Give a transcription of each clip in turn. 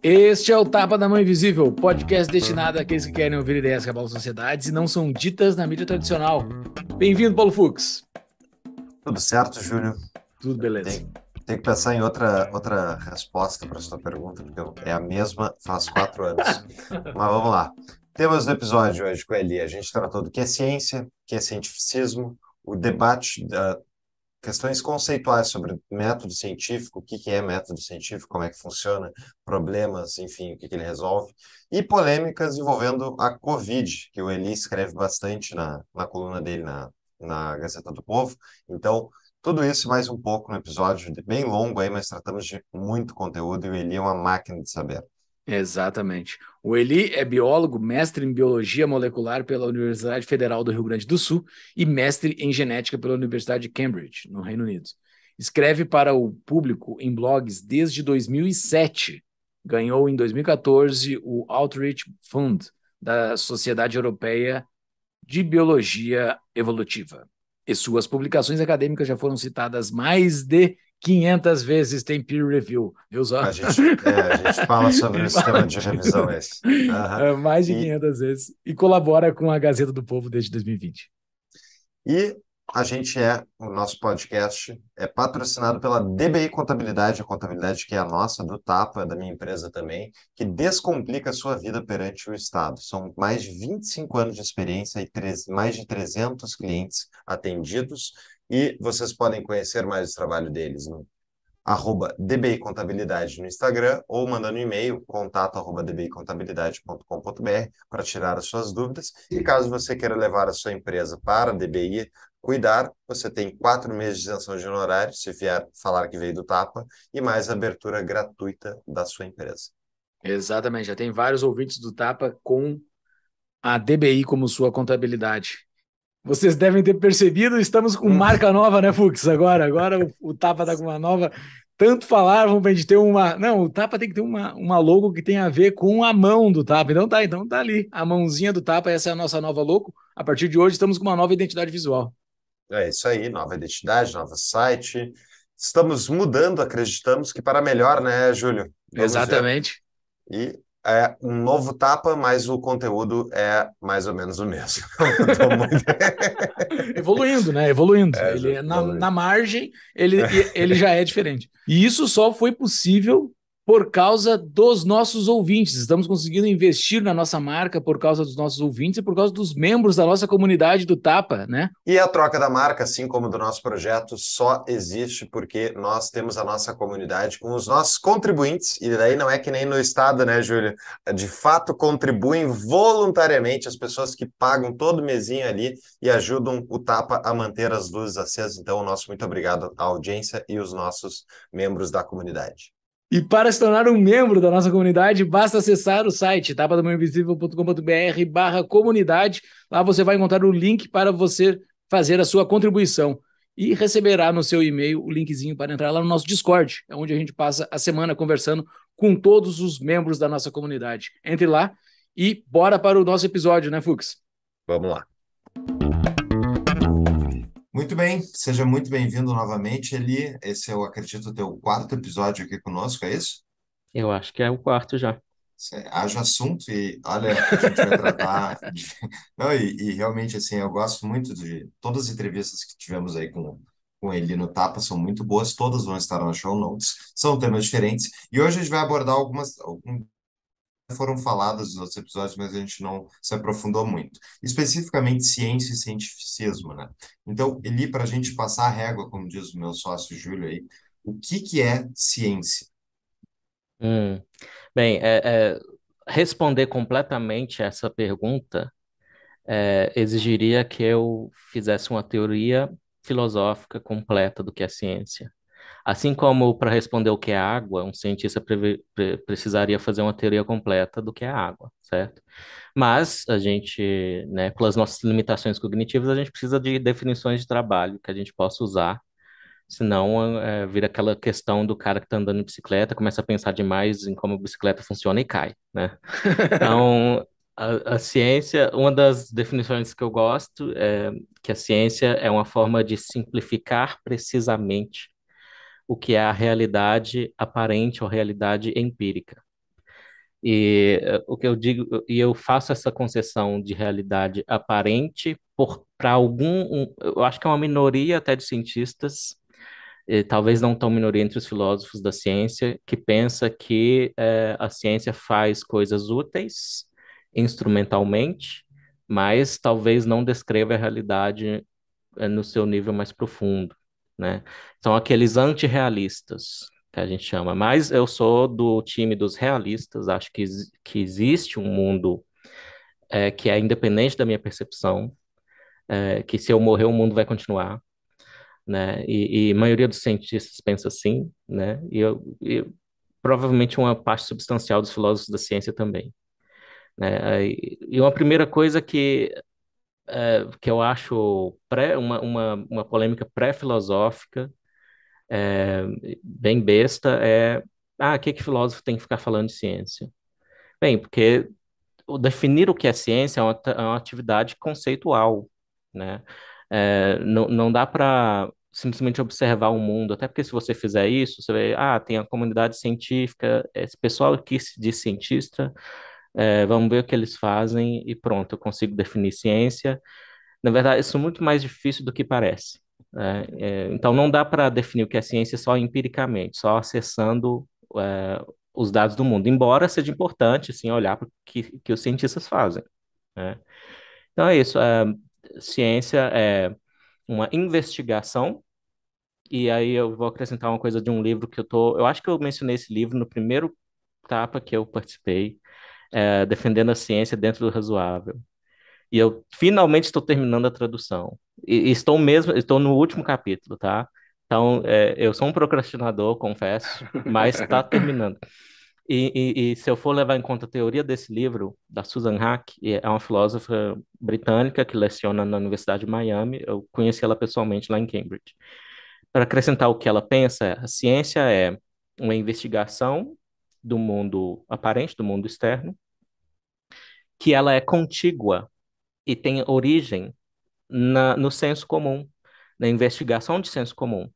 Este é o Tapa da Mãe Invisível, podcast destinado àqueles que querem ouvir ideias que abalam sociedades e não são ditas na mídia tradicional. Bem-vindo, Paulo Fux. Tudo certo, Júlio? Tudo beleza. Tem, tem, que pensar em outra, outra resposta para sua pergunta, porque é a mesma faz quatro anos. Mas vamos lá. Temos do episódio hoje com a Eli. A gente tratou do que é ciência, que é cientificismo, o debate da questões conceituais sobre método científico, o que, que é método científico, como é que funciona, problemas, enfim, o que, que ele resolve, e polêmicas envolvendo a Covid, que o Eli escreve bastante na, na coluna dele na, na Gazeta do Povo. Então, tudo isso mais um pouco no episódio bem longo aí, mas tratamos de muito conteúdo e o Eli é uma máquina de saber. Exatamente. O Eli é biólogo, mestre em biologia molecular pela Universidade Federal do Rio Grande do Sul e mestre em genética pela Universidade de Cambridge, no Reino Unido. Escreve para o público em blogs desde 2007. Ganhou em 2014 o Outreach Fund da Sociedade Europeia de Biologia Evolutiva. E suas publicações acadêmicas já foram citadas mais de 500 vezes tem peer review, viu só? A gente, é, a gente fala sobre o sistema de revisão esse. Uhum. Mais de e, 500 vezes. E colabora com a Gazeta do Povo desde 2020. E a gente é, o nosso podcast é patrocinado pela DBI Contabilidade, a contabilidade que é a nossa, do Tapa, da minha empresa também, que descomplica a sua vida perante o Estado. São mais de 25 anos de experiência e três, mais de 300 clientes atendidos e vocês podem conhecer mais o trabalho deles no arroba DBI Contabilidade no Instagram ou mandando um e-mail, contato arroba dbicontabilidade.com.br para tirar as suas dúvidas. E caso você queira levar a sua empresa para a DBI cuidar, você tem quatro meses de isenção de honorário, se vier falar que veio do Tapa, e mais abertura gratuita da sua empresa. Exatamente, já tem vários ouvintes do Tapa com a DBI como sua contabilidade. Vocês devem ter percebido, estamos com hum. marca nova, né, Fux? Agora, agora o, o Tapa tá com uma nova. Tanto falaram pra gente ter uma. Não, o Tapa tem que ter uma, uma logo que tem a ver com a mão do Tapa. Então tá, então tá ali. A mãozinha do Tapa, essa é a nossa nova logo. A partir de hoje, estamos com uma nova identidade visual. É isso aí, nova identidade, novo site. Estamos mudando, acreditamos que para melhor, né, Júlio? Vamos Exatamente. Ver. E é um novo tapa, mas o conteúdo é mais ou menos o mesmo. muito... evoluindo, né? Evoluindo. É, ele, na, na, margem, ele, ele já é diferente. E isso só foi possível por causa dos nossos ouvintes. Estamos conseguindo investir na nossa marca por causa dos nossos ouvintes e por causa dos membros da nossa comunidade do Tapa, né? E a troca da marca, assim como do nosso projeto, só existe porque nós temos a nossa comunidade com os nossos contribuintes, e daí não é que nem no Estado, né, Júlio? É, de fato, contribuem voluntariamente as pessoas que pagam todo mesinho ali e ajudam o Tapa a manter as luzes acesas. Então, o nosso muito obrigado à audiência e os nossos membros da comunidade. E para se tornar um membro da nossa comunidade, basta acessar o site tapadamãoinvisível.com.br barra comunidade. Lá você vai encontrar o link para você fazer a sua contribuição e receberá no seu e-mail o linkzinho para entrar lá no nosso Discord, é onde a gente passa a semana conversando com todos os membros da nossa comunidade. Entre lá e bora para o nosso episódio, né, Fux? Vamos lá. Muito bem, seja muito bem-vindo novamente, Eli. Esse é eu acredito, teu quarto episódio aqui conosco, é isso? Eu acho que é o quarto já. Haja assunto e olha, a gente vai tratar. De... Não, e, e, realmente, assim, eu gosto muito de todas as entrevistas que tivemos aí com, com ele no Tapa, são muito boas, todas vão estar nas show notes, são temas diferentes. E hoje a gente vai abordar algumas, algum foram faladas nos outros episódios, mas a gente não se aprofundou muito. Especificamente ciência e cientificismo, né? Então, Eli, para a gente passar a régua, como diz o meu sócio Júlio aí, o que, que é ciência? Hum. Bem, é, é, responder completamente essa pergunta é, exigiria que eu fizesse uma teoria filosófica completa do que é ciência. Assim como para responder o que é água, um cientista pre pre precisaria fazer uma teoria completa do que é água, certo? Mas a gente, né, pelas nossas limitações cognitivas, a gente precisa de definições de trabalho que a gente possa usar, senão é, vira aquela questão do cara que está andando de bicicleta, começa a pensar demais em como a bicicleta funciona e cai, né? Então, A, a, ciência, uma das definições que eu gosto é que a ciência é uma forma de simplificar precisamente o que é a realidade aparente ou realidade empírica. E eh, o que eu digo, e eu faço essa concessão de realidade aparente para algum, um, eu acho que é uma minoria até de cientistas, talvez não tão minoria entre os filósofos da ciência, que pensa que é, a ciência faz coisas úteis instrumentalmente, mas talvez não descreva a realidade é, no seu nível mais profundo né? São aqueles antirrealistas que a gente chama. Mas eu sou do time dos realistas, acho que, que existe um mundo é, que é independente da minha percepção, é, que se eu morrer o mundo vai continuar, né? E, e a maioria dos cientistas pensa assim, né? E, eu, e provavelmente uma parte substancial dos filósofos da ciência também. Né? E uma primeira coisa que é, que eu acho pré, uma, uma, uma polêmica pré-filosófica, é, bem besta, é ah, o que, que filósofo tem que ficar falando de ciência? Bem, porque definir o que é ciência é uma, é uma atividade conceitual, né? É, não, não dá para simplesmente observar o mundo, até porque se você fizer isso, você vê, ah, tem a comunidade científica, esse pessoal que se diz cientista é, vamos ver o que eles fazem e pronto, eu consigo definir ciência. Na verdade, isso é muito mais difícil do que parece. Né? É, então, não dá para definir o que é ciência só empiricamente, só acessando é, os dados do mundo, embora seja importante assim, olhar para o que, que os cientistas fazem. Né? Então, é isso. É, ciência é uma investigação e aí eu vou acrescentar uma coisa de um livro que eu tô. Eu acho que eu mencionei esse livro no primeiro etapa que eu participei, é, defendendo a ciência dentro do razoável. E eu finalmente estou terminando a tradução. E, e estou mesmo, estou no último capítulo, tá? Então, é, eu sou um procrastinador, confesso, mas está terminando. E, e, e, se eu for levar em conta a teoria desse livro, da Susan Hack, é uma filósofa britânica que leciona na Universidade de Miami, eu conheci ela pessoalmente lá em Cambridge. Para acrescentar o que ela pensa, a ciência é uma investigação do mundo aparente, do mundo externo, que ela é contígua e tem origem na, no senso comum, na investigação de senso comum.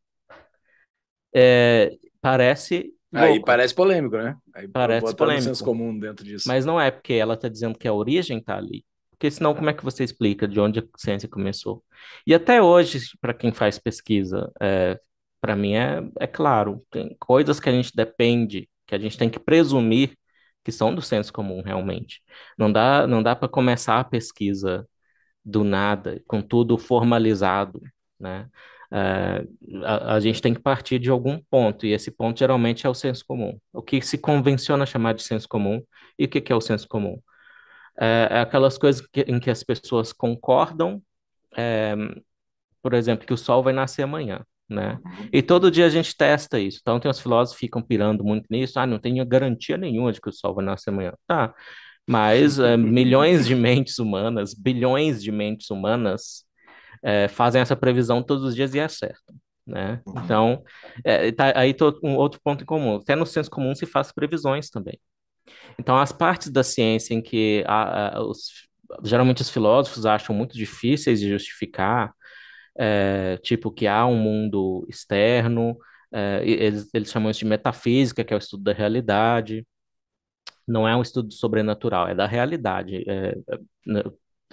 É, parece. Louco. Aí parece polêmico, né? Aí parece polêmico. senso comum dentro disso. Mas não é porque ela está dizendo que a origem está ali. Porque senão, como é que você explica de onde a ciência começou? E até hoje, para quem faz pesquisa, é, para mim é, é claro, tem coisas que a gente depende que a gente tem que presumir que são do senso comum realmente. Não dá, não dá para começar a pesquisa do nada, com tudo formalizado, né? Uh, a, a, gente tem que partir de algum ponto, e esse ponto geralmente é o senso comum. O que se convenciona chamar de senso comum, e o que, que é o senso comum? Uh, é aquelas coisas que, em que as pessoas concordam, é, por exemplo, que o sol vai nascer amanhã né? Uhum. E todo dia a gente testa isso. Então, tem os filósofos que ficam pirando muito nisso. Ah, não tenho garantia nenhuma de que o sol vai nascer amanhã. Tá. Mas é, milhões de mentes humanas, bilhões de mentes humanas é, fazem essa previsão todos os dias e acertam, é né? Uhum. Então, é, tá, aí tô, um outro ponto em comum. Até no senso comum se faz previsões também. Então, as partes da ciência em que a, a, os, geralmente os filósofos acham muito difíceis de justificar, é, tipo que há um mundo externo, é, eles, eles chamam isso de metafísica, que é o estudo da realidade. Não é um estudo sobrenatural, é da realidade. Está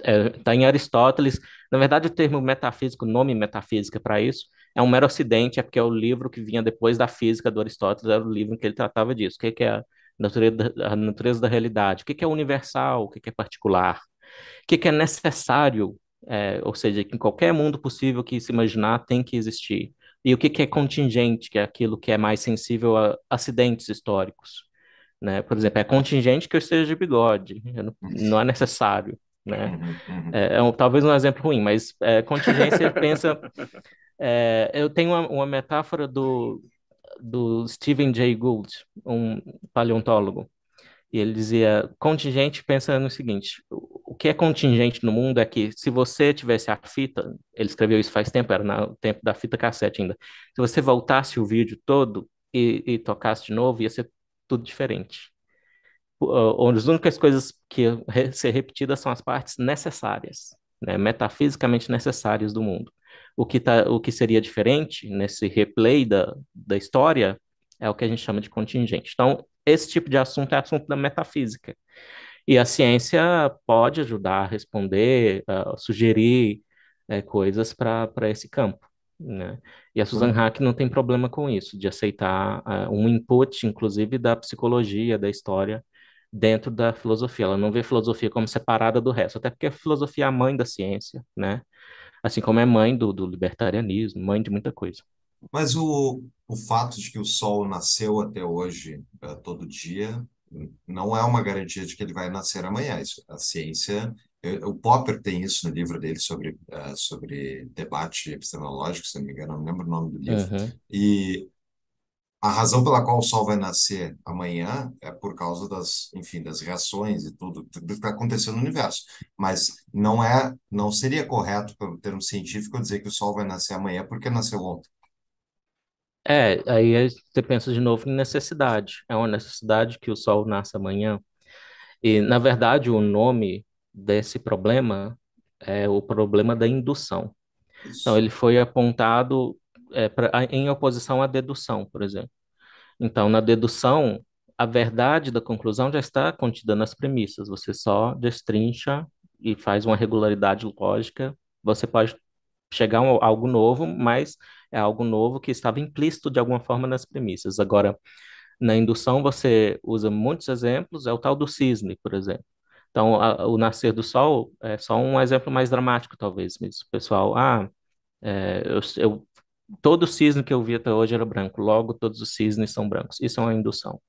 é, é, é, em Aristóteles. Na verdade, o termo metafísico, o nome metafísica para isso, é um mero ocidente, é porque é o livro que vinha depois da física do Aristóteles, era o livro em que ele tratava disso. O que, que é a natureza, da, a natureza da realidade? O que, que é universal? O que, que é particular? O que, que é necessário é, ou seja, que em qualquer mundo possível que se imaginar tem que existir. E o que, que é contingente, que é aquilo que é mais sensível a acidentes históricos. Né? Por exemplo, é contingente que eu esteja de bigode, não, não, é necessário. Né? Uhum, uhum. É, é um, talvez um exemplo ruim, mas é, contingência pensa. É, eu tenho uma, uma metáfora do, do Stephen Jay Gould, um paleontólogo, e ele dizia: contingente pensa no seguinte: o que é contingente no mundo é que se você tivesse a fita, ele escreveu isso faz tempo, era no tempo da fita cassete ainda. Se você voltasse o vídeo todo e, e tocasse de novo, ia ser tudo diferente. Onde as únicas coisas que ser repetidas são as partes necessárias, né, metafisicamente necessárias do mundo. O que, tá, o que seria diferente nesse replay da, da história é o que a gente chama de contingente. Então, esse tipo de assunto é assunto da metafísica. E a ciência pode ajudar a responder, a sugerir é, coisas para esse campo. Né? E a Susan uhum. Hack não tem problema com isso, de aceitar uh, um input, inclusive, da psicologia, da história, dentro da filosofia. Ela não vê filosofia como separada do resto, até porque a filosofia é a mãe da ciência, né? Assim como é mãe do, do libertarianismo, mãe de muita coisa. Mas o, o fato de que o Sol nasceu até hoje, eh, todo dia, não é uma garantia de que ele vai nascer amanhã. Isso, a ciência. o Popper tem isso no livro dele sobre, uh, sobre debate epistemológico, se não me engano, não lembro o nome do livro. Uhum. E a razão pela qual o Sol vai nascer amanhã é por causa das, enfim, das reações e tudo, tudo que está acontecendo no universo. Mas não é, não seria correto, pelo termo científico, dizer que o Sol vai nascer amanhã porque nasceu ontem. É, aí é, você pensa de novo em necessidade. É uma necessidade que o sol nasce amanhã. E, na verdade, o nome desse problema é o problema da indução. Então, ele foi apontado é, pra, em oposição à dedução, por exemplo. Então, na dedução, a verdade da conclusão já está contida nas premissas. Você só destrincha e faz uma regularidade lógica. Você pode chegar a algo novo, mas é algo novo que estava implícito de alguma forma nas premissas. Agora, na indução você usa muitos exemplos, é o tal do cisne, por exemplo. Então, a, o nascer do sol é só um exemplo mais dramático, talvez mesmo. Pessoal, ah, é, eu, eu, todo cisne que eu vi até hoje era branco, logo todos os cisnes são brancos. Isso é uma indução.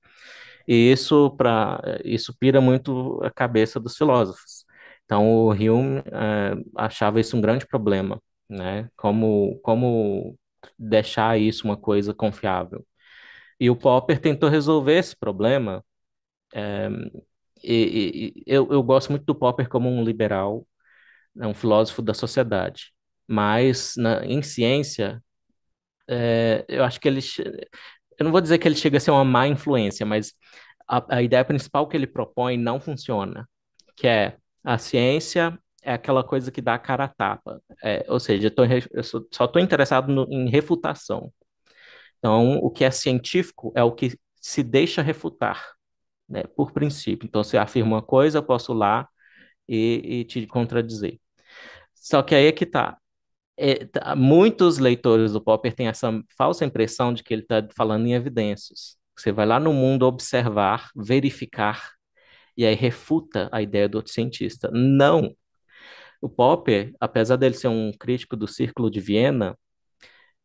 E isso, pra, isso pira muito a cabeça dos filósofos. Então, o Hume é, achava isso um grande problema, né? Como, como deixar isso uma coisa confiável. E o Popper tentou resolver esse problema. É, e, e, eu, eu gosto muito do Popper como um liberal, né, um filósofo da sociedade. Mas na, em ciência, é, eu acho que ele. Eu não vou dizer que ele chega a ser uma má influência, mas a, a ideia principal que ele propõe não funciona, que é a ciência é aquela coisa que dá a cara a tapa. É, ou seja, eu, tô, eu só estou interessado no, em refutação. Então, o que é científico é o que se deixa refutar, né, por princípio. Então, se afirma uma coisa, eu posso lá e, e te contradizer. Só que aí é que está. É, tá, muitos leitores do Popper têm essa falsa impressão de que ele está falando em evidências. Você vai lá no mundo observar, verificar, e aí refuta a ideia do outro cientista. Não! O Popper, apesar dele ser um crítico do Círculo de Viena,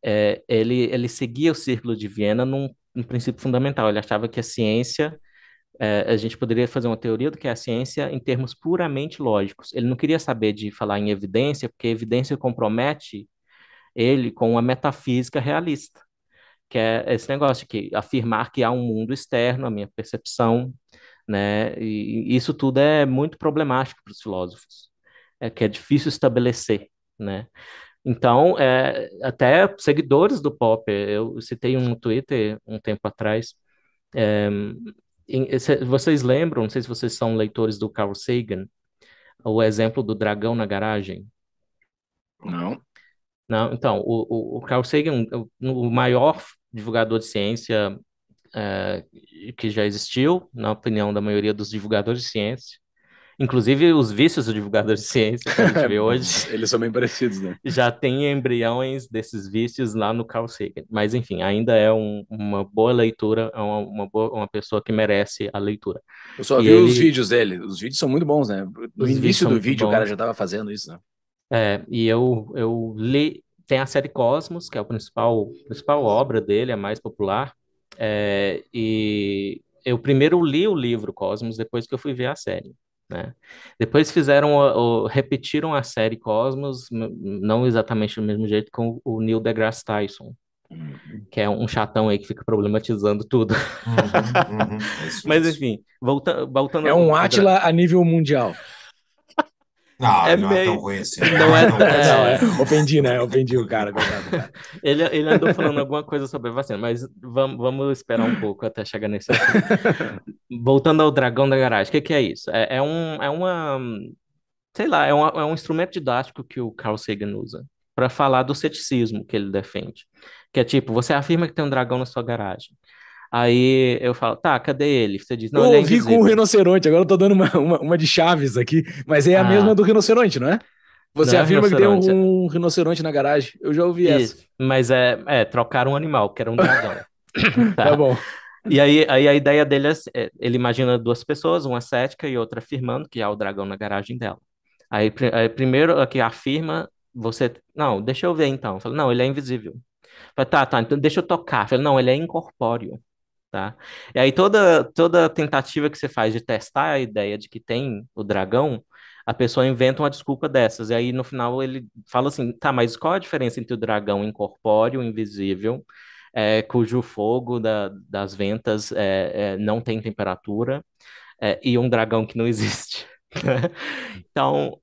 é, ele, ele seguia o Círculo de Viena num, num princípio fundamental. Ele achava que a ciência é, a gente poderia fazer uma teoria do que é a ciência em termos puramente lógicos. Ele não queria saber de falar em evidência, porque evidência compromete ele com uma metafísica realista, que é esse negócio de afirmar que há um mundo externo à minha percepção, né? E isso tudo é muito problemático para os filósofos é, que é difícil estabelecer, né? Então, é, até seguidores do pop, eu citei um Twitter um tempo atrás, é, vocês lembram, não sei se vocês são leitores do Carl Sagan, o exemplo do dragão na garagem? Não. Não, então, o, o, Carl Sagan, o maior divulgador de ciência é, que já existiu, na opinião da maioria dos divulgadores de ciência, Inclusive, os vícios do divulgador de ciência que a gente vê hoje. Eles são bem parecidos, né? Já tem embriões desses vícios lá no Carl Sagan. Mas, enfim, ainda é um, uma boa leitura, é uma, uma, boa, uma pessoa que merece a leitura. Eu só e vi ele... os vídeos dele. Os vídeos são muito bons, né? No os início do vídeo, bons. o cara já estava fazendo isso, né? É, e eu, eu li. Tem a série Cosmos, que é a principal, principal obra dele, a mais popular. É, e eu primeiro li o livro Cosmos, depois que eu fui ver a série. Né? Depois fizeram, o, o, repetiram a série Cosmos, não exatamente do mesmo jeito, com o Neil deGrasse Tyson, uhum. que é um chatão aí que fica problematizando tudo. Uhum, uhum, é Mas enfim, volta, voltando... É um Átila a nível mundial. Não, é não é meio... é tão ruim assim. Não, não é, é tão é, assim. é, Ofendi, né? Ofendi o cara. ele, ele andou falando alguma coisa sobre vacina, mas vamos, vamos esperar um pouco até chegar nesse assunto. Voltando ao dragão da garagem, o que, que, é isso? É, é, um, é uma... Sei lá, é, uma, é um instrumento didático que o Carl Sagan usa para falar do ceticismo que ele defende. Que é tipo, você afirma que tem um dragão na sua garagem. Aí eu falo, tá, cadê ele? Você diz, não, eu ouvi é com o rinoceronte, agora eu tô dando uma, uma, uma de chaves aqui, mas é a ah. mesma do rinoceronte, não é? Você não é afirma é que tem um, é. um, rinoceronte na garagem. Eu já ouvi Isso, essa. Mas é, é trocar um animal, que era um dragão. tá. tá bom. E aí, aí, a ideia dele é, é, ele imagina duas pessoas, uma cética e outra afirmando que há o dragão na garagem dela. Aí, aí primeiro que afirma, você, não, deixa eu ver então. Fala, não, ele é invisível. Fala, tá, tá, então deixa eu tocar. Fala, não, ele é incorpóreo tá? E aí toda toda tentativa que você faz de testar a ideia de que tem o dragão, a pessoa inventa uma desculpa dessas. E aí no final ele fala assim, tá, mas qual a diferença entre o dragão incorpóreo, invisível, é, cujo fogo da, das ventas é, é, não tem temperatura, é, e um dragão que não existe? então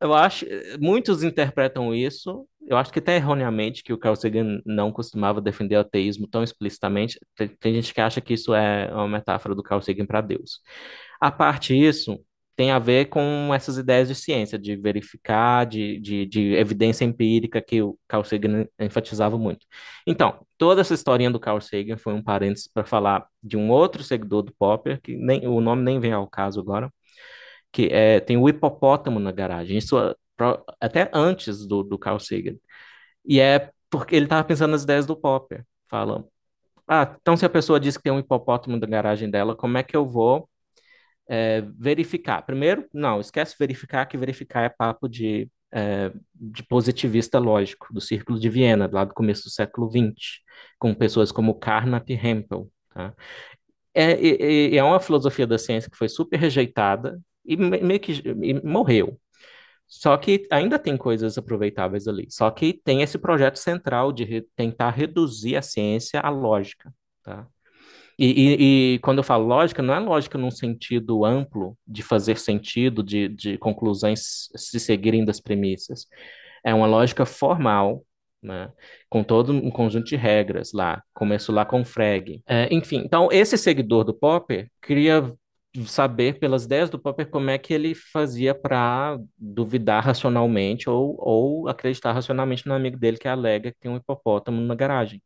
eu acho muitos interpretam isso eu acho que até erroneamente que o Carl Sagan não costumava defender o ateísmo tão explicitamente. Tem, tem gente que acha que isso é uma metáfora do Carl Sagan para Deus. A parte isso tem a ver com essas ideias de ciência, de verificar, de, de, de evidência empírica que o Carl Sagan enfatizava muito. Então, toda essa historinha do Carl Sagan foi um parênteses para falar de um outro seguidor do Popper, que nem, o nome nem vem ao caso agora, que é, tem o hipopótamo na garagem. Isso até antes do, do Carl Sagan. E é porque ele estava pensando nas ideias do Popper, falam. Ah, então se a pessoa diz que tem um hipopótamo na garagem dela, como é que eu vou é, verificar? Primeiro, não, esquece verificar, que verificar é papo de, é, de positivista lógico, do Círculo de Viena, lá do começo do século XX, com pessoas como Carnap e Hempel. Tá? É, é, é uma filosofia da ciência que foi super rejeitada e meio que e morreu, só que ainda tem coisas aproveitáveis ali. Só que tem esse projeto central de re tentar reduzir a ciência à lógica, tá? E, e, e, quando eu falo lógica, não é lógica num sentido amplo de fazer sentido, de, de conclusões se seguirem das premissas. É uma lógica formal, né? com todo um conjunto de regras lá. Começo lá com Frege. É, enfim, então esse seguidor do Popper cria saber pelas ideias do Popper como é que ele fazia para duvidar racionalmente ou, ou acreditar racionalmente no amigo dele que alega que tem um hipopótamo na garagem.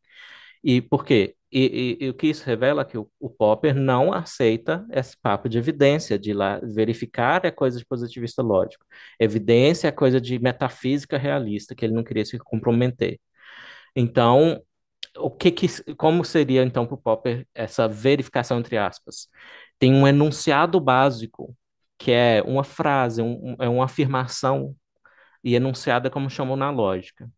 E por quê? E, e, e o que isso revela é que o, o, Popper não aceita esse papo de evidência, de lá verificar é coisa de positivista lógico. Evidência é coisa de metafísica realista, que ele não queria se comprometer. Então, o que, que como seria então para o Popper essa verificação entre aspas? tem um enunciado básico, que é uma frase, um, é uma afirmação, e enunciada como chamam na lógica.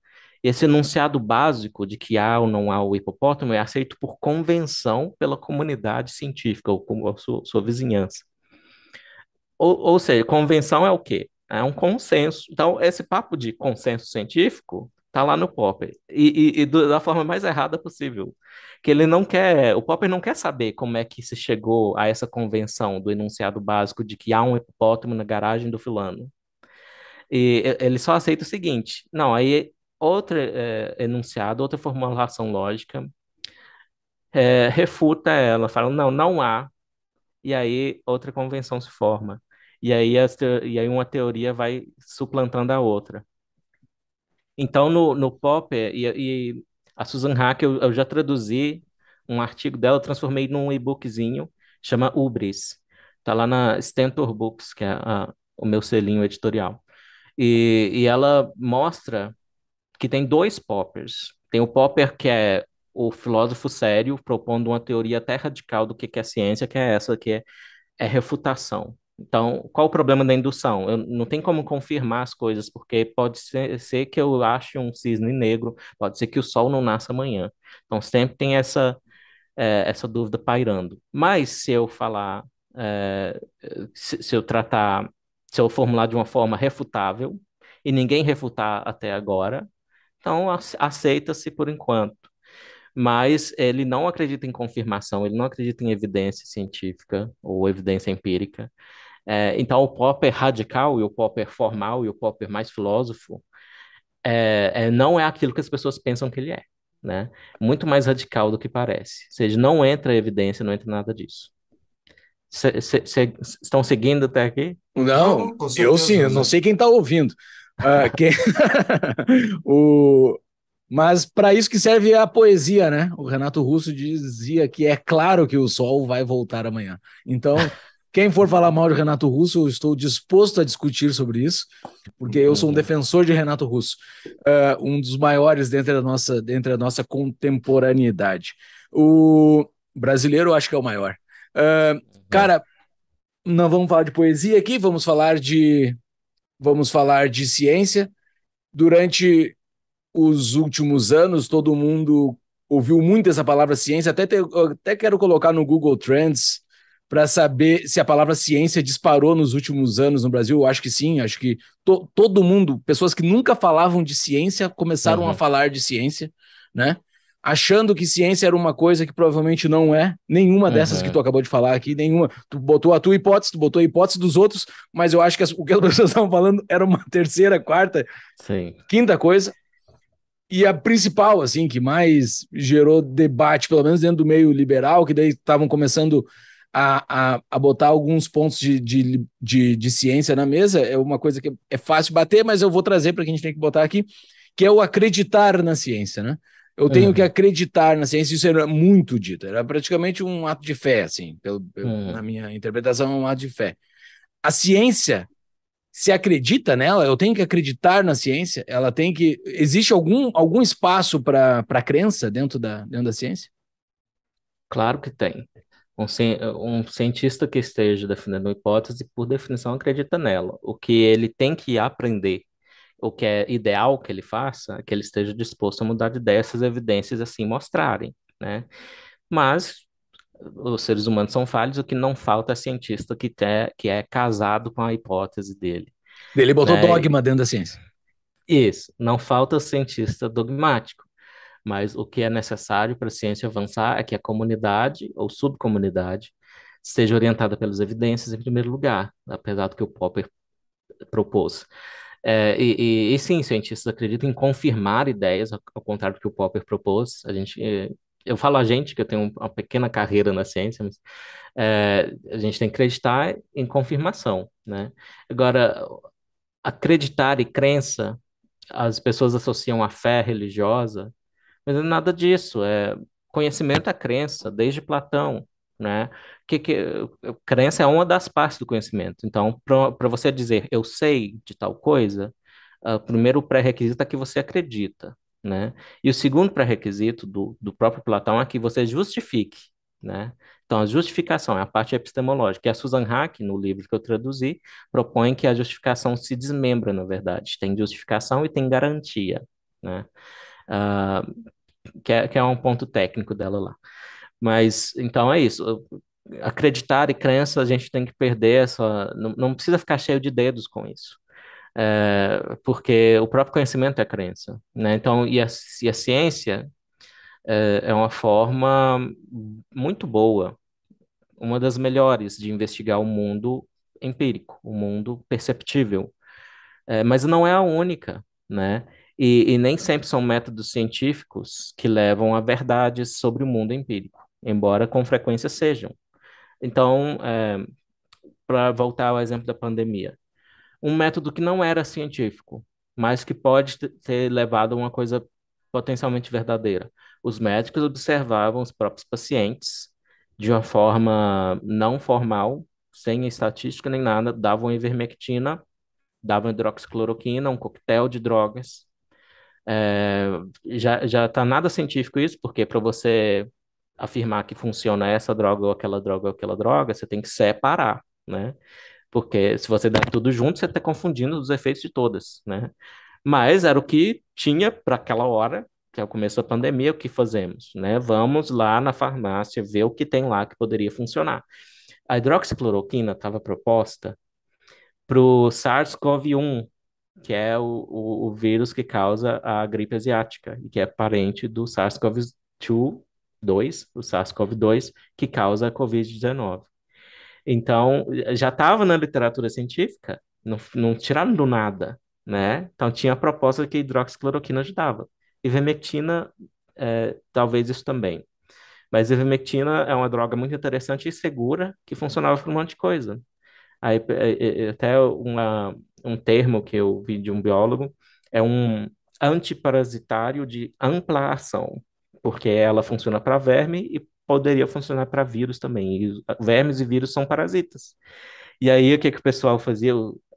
Esse enunciado básico de que há ou não há o hipopótamo é aceito por convenção pela comunidade científica ou com sua, sua vizinhança. Ou, ou seja, convenção é o quê? É um consenso. Então, esse papo de consenso científico tá lá no Popper. E, e, e, da forma mais errada possível. Que ele não quer, o Popper não quer saber como é que se chegou a essa convenção do enunciado básico de que há um hipopótamo na garagem do fulano. E ele só aceita o seguinte: não, aí outro é, enunciado, outra formulação lógica é, refuta ela, fala, não, não há. E aí outra convenção se forma. E aí, a, e aí uma teoria vai suplantando a outra. Então, no, no Popper, eh, e, e a Susan Hack, eu, eu já traduzi um artigo dela, transformei num e-bookzinho, chama Ubris. Está lá na Stentor Books, que é a, o meu selinho editorial. E, e ela mostra que tem dois Poppers. Tem o Popper, que é o filósofo sério, propondo uma teoria até radical do que é ciência, que é essa, que é, é refutação. Então, qual o problema da indução? Eu, não tem como confirmar as coisas, porque pode ser, ser, que eu ache um cisne negro, pode ser que o sol não nasça amanhã. Então, sempre tem essa, é, essa dúvida pairando. Mas se eu falar, é, se, se eu tratar, se eu formular de uma forma refutável, e ninguém refutar até agora, então aceita-se por enquanto. Mas ele não acredita em confirmação, ele não acredita em evidência científica ou evidência empírica. É, então, o Popper radical e o Popper formal e o Popper mais filósofo é, é, não é aquilo que as pessoas pensam que ele é, né? Muito mais radical do que parece. Ou seja, não entra evidência, não entra nada disso. C estão seguindo até aqui? Não, eu sim, eu não sei quem está ouvindo. Uh, quem... o... Mas para isso que serve a poesia, né? O Renato Russo dizia que é claro que o sol vai voltar amanhã. Então, quem for falar mal de Renato Russo, eu estou disposto a discutir sobre isso, porque eu sou um uhum. defensor de Renato Russo, uh, um dos maiores dentro da nossa, dentro da nossa contemporaneidade. O brasileiro, eu acho que é o maior. Uh, cara, não vamos falar de poesia aqui, vamos falar de vamos falar de ciência. Durante os últimos anos, todo mundo ouviu muito essa palavra ciência. Até, te, até quero colocar no Google Trends para saber se a palavra ciência disparou nos últimos anos no Brasil. Eu acho que sim, acho que to todo mundo, pessoas que nunca falavam de ciência, começaram uhum. a falar de ciência, né? Achando que ciência era uma coisa que provavelmente não é, nenhuma uhum. dessas que tu acabou de falar aqui, nenhuma. Tu botou a tua hipótese, tu botou a hipótese dos outros, mas eu acho que as, o que as pessoas estavam falando era uma terceira, quarta, sim. quinta coisa. E a principal, assim, que mais gerou debate, pelo menos dentro do meio liberal, que daí estavam começando a, a, a botar alguns pontos de, de, de, de, ciência na mesa, é uma coisa que é fácil bater, mas eu vou trazer para quem a gente tem que botar aqui, que é o acreditar na ciência, né? Eu tenho que acreditar na ciência, isso era muito dito, era praticamente um ato de fé, assim, pelo, pelo, é. na minha interpretação, é um ato de fé. A ciência se acredita nela, eu tenho que acreditar na ciência, ela tem que. Existe algum, algum espaço para crença dentro da, dentro da ciência? Claro que tem. Um, cientista que esteja defendendo uma hipótese, por definição, acredita nela. O que ele tem que aprender, o que é ideal que ele faça, é que ele esteja disposto a mudar de ideia se as evidências assim mostrarem, né? Mas os seres humanos são falhos, o que não falta é cientista que, te, que é casado com a hipótese dele. Ele botou né? dogma dentro da ciência. Isso, não falta cientista dogmático mas o que é necessário para a ciência avançar é que a comunidade ou subcomunidade seja orientada pelas evidências em primeiro lugar, apesar do que o Popper propôs. É, e, e, e, sim, cientistas acreditam em confirmar ideias, ao contrário do que o Popper propôs. A gente, eh, eu falo a gente, que eu tenho uma pequena carreira na ciência, mas é, a gente tem que acreditar em confirmação, né? Agora, acreditar e crença, as pessoas associam a fé religiosa mas é nada disso. É conhecimento é crença, desde Platão, né? Que, que crença é uma das partes do conhecimento. Então, para você dizer eu sei de tal coisa, uh, primeiro pré-requisito é que você acredita, né? E o segundo pré-requisito do, do próprio Platão é que você justifique, né? Então, a justificação é a parte epistemológica. E a Susan Hack, no livro que eu traduzi, propõe que a justificação se desmembra, na verdade. Tem justificação e tem garantia, né? uh, que, é, que é um ponto técnico dela lá. Mas, então é isso. Acreditar e crença, a gente tem que perder essa. Não, não precisa ficar cheio de dedos com isso. É, porque o próprio conhecimento é crença, né? Então, e a, e a ciência é, é uma forma muito boa, uma das melhores de investigar o mundo empírico, o mundo perceptível, é, mas não é a única, né? E, e nem sempre são métodos científicos que levam a verdades sobre o mundo empírico, embora com frequência sejam. Então, é, para voltar ao exemplo da pandemia, um método que não era científico, mas que pode ter levado a uma coisa potencialmente verdadeira. Os médicos observavam os próprios pacientes de uma forma não formal, sem estatística nem nada, davam ivermectina, davam hidroxicloroquina, um coquetel de drogas, é, já, já tá nada científico isso, porque para você afirmar que funciona essa droga ou aquela droga ou aquela droga, você tem que separar, né? Porque se você der tudo junto, você está confundindo os efeitos de todas, né? Mas era o que tinha para aquela hora, que é o começo da pandemia, o que fazemos, né? Vamos lá na farmácia ver o que tem lá que poderia funcionar. A hidroxicloroquina estava proposta para o SARS-CoV-1, que é o, o, o vírus que causa a gripe asiática, e que é parente do SARS-CoV-2, o SARS-CoV-2, que causa a Covid-19. Então, já estava na literatura científica, não, não tiraram do nada, né? Então, tinha a proposta que a hidroxicloroquina ajudava. Ivermectina, é, talvez isso também. Mas ivermectina é uma droga muito interessante e segura, que funcionava para um monte de coisa. Aí, é, é, é, até uma, um termo que eu vi de um biólogo, é um antiparasitário de ampla ação, porque ela funciona para verme e poderia funcionar para vírus também. E ah, vermes e vírus são parasitas. E aí o que, que o pessoal fazia?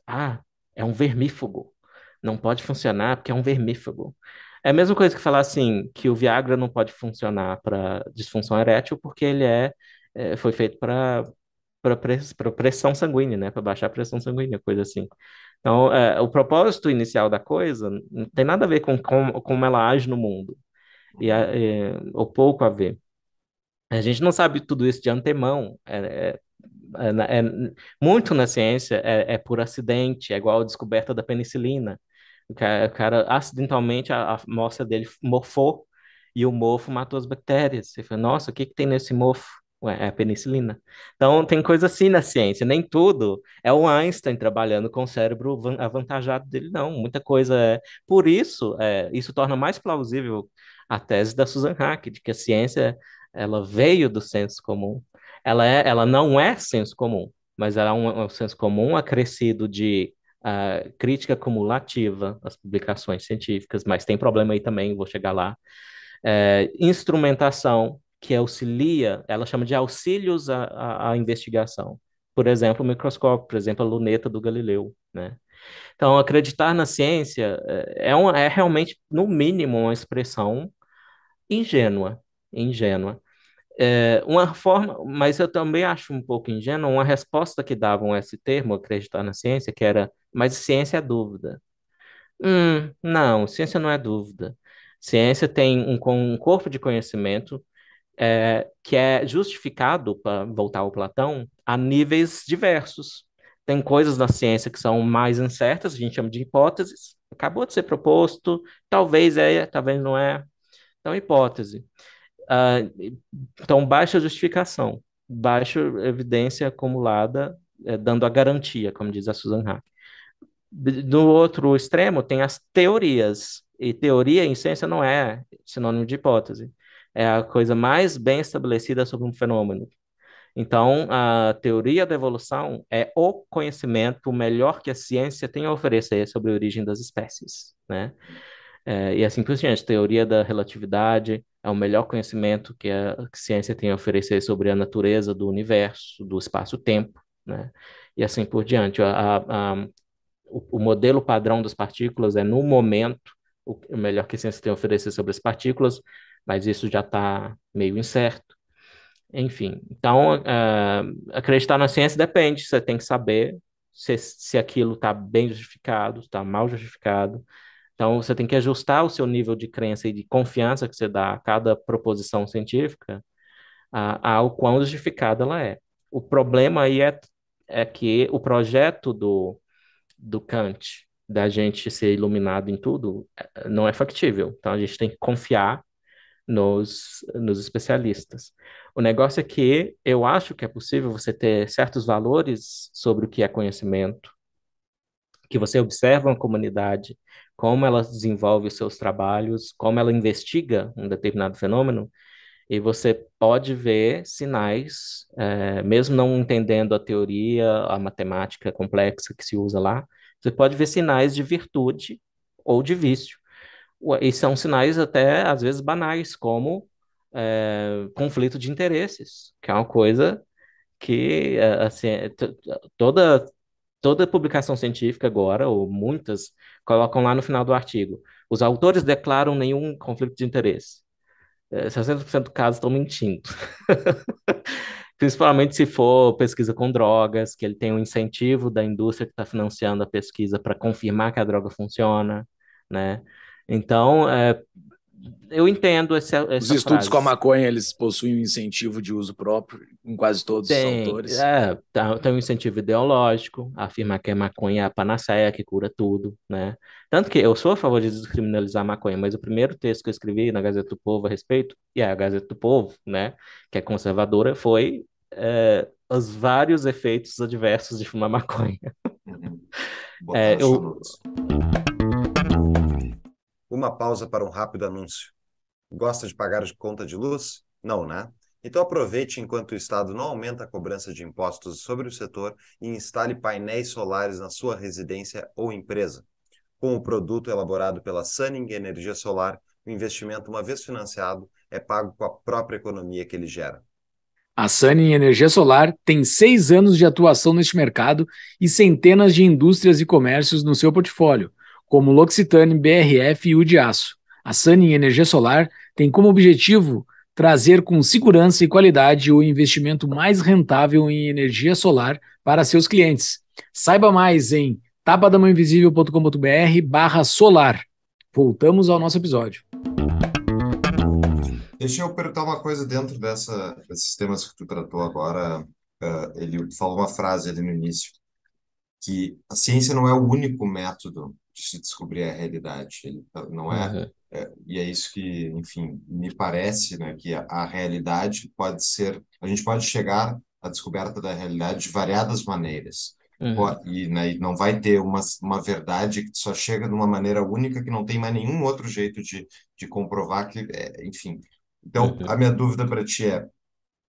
Ah, é um vermífugo. Não pode funcionar porque é um vermífugo. É a mesma coisa que falar assim que o Viagra não pode funcionar para disfunção erétil porque ele é, é foi feito para para pressão sanguínea, né? Para baixar a pressão sanguínea, coisa assim. Então, é, o propósito inicial da coisa não tem nada a ver com, com como ela age no mundo, e, é, ou pouco a ver. A gente não sabe tudo isso de antemão. É, é, é, é muito na ciência é, é, por acidente, é igual a descoberta da penicilina. O cara, o cara acidentalmente, a, amostra dele morfou e o mofo matou as bactérias. Você fala, nossa, o que, que tem nesse mofo? Ué, é a penicilina. Então, tem coisa assim na ciência. Nem tudo é o Einstein trabalhando com o cérebro avantajado dele, não. Muita coisa é. Por isso, é, isso torna mais plausível a tese da Susan Hack, de que a ciência ela veio do senso comum. Ela, é, ela não é senso comum, mas ela é um, um senso comum acrescido de uh, crítica cumulativa às publicações científicas, mas tem problema aí também, vou chegar lá. É, instrumentação que auxilia, ela chama de auxílios à, à, à investigação. Por exemplo, o microscópio, por exemplo, a luneta do Galileu, né? Então, acreditar na ciência eh, é, uma, é realmente, no mínimo, uma expressão ingênua, ingênua. É uma forma, mas eu também acho um pouco ingênua uma resposta que davam a esse termo, acreditar na ciência, que era, mas ciência é dúvida. Hum, não, ciência não é dúvida. Ciência tem um, um corpo de conhecimento é, que é justificado, para voltar ao Platão, a níveis diversos. Tem coisas na ciência que são mais incertas, a gente chama de hipóteses, acabou de ser proposto, talvez é, talvez não é. Então, hipótese. Uh, então, baixa justificação, baixa evidência acumulada, é, dando a garantia, como diz a Susan Hack. no outro extremo, tem as teorias, e teoria em ciência não é sinônimo de hipótese é a coisa mais bem estabelecida sobre um fenômeno. Então, a teoria da evolução é o conhecimento melhor que a ciência tem a oferecer sobre a origem das espécies, né? É, e assim por diante, a teoria da relatividade é o melhor conhecimento que a, ciência tem a oferecer sobre a natureza do universo, do espaço-tempo, né? E assim por diante. A, a, o, o modelo padrão das partículas é no momento o melhor que a ciência tem a oferecer sobre as partículas, mas isso já está meio incerto. Enfim, então, uh, acreditar na ciência depende, você tem que saber se, se aquilo está bem justificado, está mal justificado. Então, você tem que ajustar o seu nível de crença e de confiança que você dá a cada proposição científica uh, ao quão justificada ela é. O problema aí é, é que o projeto do, do Kant, da gente ser iluminado em tudo, é, não é factível. Então, a gente tem que confiar nos, nos especialistas. O negócio é que eu acho que é possível você ter certos valores sobre o que é conhecimento, que você observa uma comunidade, como ela desenvolve os seus trabalhos, como ela investiga um determinado fenômeno, e você pode ver sinais, é, mesmo não entendendo a teoria, a matemática complexa que se usa lá, você pode ver sinais de virtude ou de vício. E são sinais até, às vezes, banais, como é, conflito de interesses, que é uma coisa que, eh, assim, é toda, toda publicação científica agora, ou muitas, colocam lá no final do artigo. Os autores declaram nenhum conflito de interesse. 60% dos casos estão mentindo. Principalmente se for pesquisa com drogas, que ele tem um incentivo da indústria que está financiando a pesquisa para confirmar que a droga funciona, né? Então, é, eu entendo essa, essa Os estudos frase. com a maconha, eles possuem um incentivo de uso próprio em quase todos tem, os autores. É, tá, tem um incentivo ideológico, afirma que a maconha é a panaceia que cura tudo, né? Tanto que eu sou a favor de descriminalizar a maconha, mas o primeiro texto que eu escrevi na Gazeta do Povo a respeito, e é a Gazeta do Povo, né, que é conservadora, foi é, os vários efeitos adversos de fumar maconha. Boa uhum. é, eu uma pausa para um rápido anúncio. Gosta de pagar de conta de luz? Não, né? Então aproveite enquanto o Estado não aumenta a cobrança de impostos sobre o setor e instale painéis solares na sua residência ou empresa. Com o produto elaborado pela Sunning Energia Solar, o investimento, uma vez financiado, é pago com a própria economia que ele gera. A Sunning Energia Solar tem seis anos de atuação neste mercado e centenas de indústrias e comércios no seu portfólio como L'Occitane, BRF e o de aço. A Sunny Energia Solar tem como objetivo trazer com segurança e qualidade o investimento mais rentável em energia solar para seus clientes. Saiba mais em tapadamãoinvisível.com.br barra solar. Voltamos ao nosso episódio. Deixa eu perguntar uma coisa dentro dessa, desses temas que tu tratou agora. Uh, ele falou uma frase ali no início, que a ciência não é o único método se descobrir a realidade. Né? Não é, uhum. é, e é isso que, enfim, me parece, né, que a, a, realidade pode ser, a gente pode chegar à descoberta da realidade de variadas maneiras. Uhum. E, né, e não vai ter uma, uma verdade que só chega de uma maneira única, que não tem mais nenhum outro jeito de, de comprovar que, é, enfim. Então, uhum. a minha dúvida para ti é: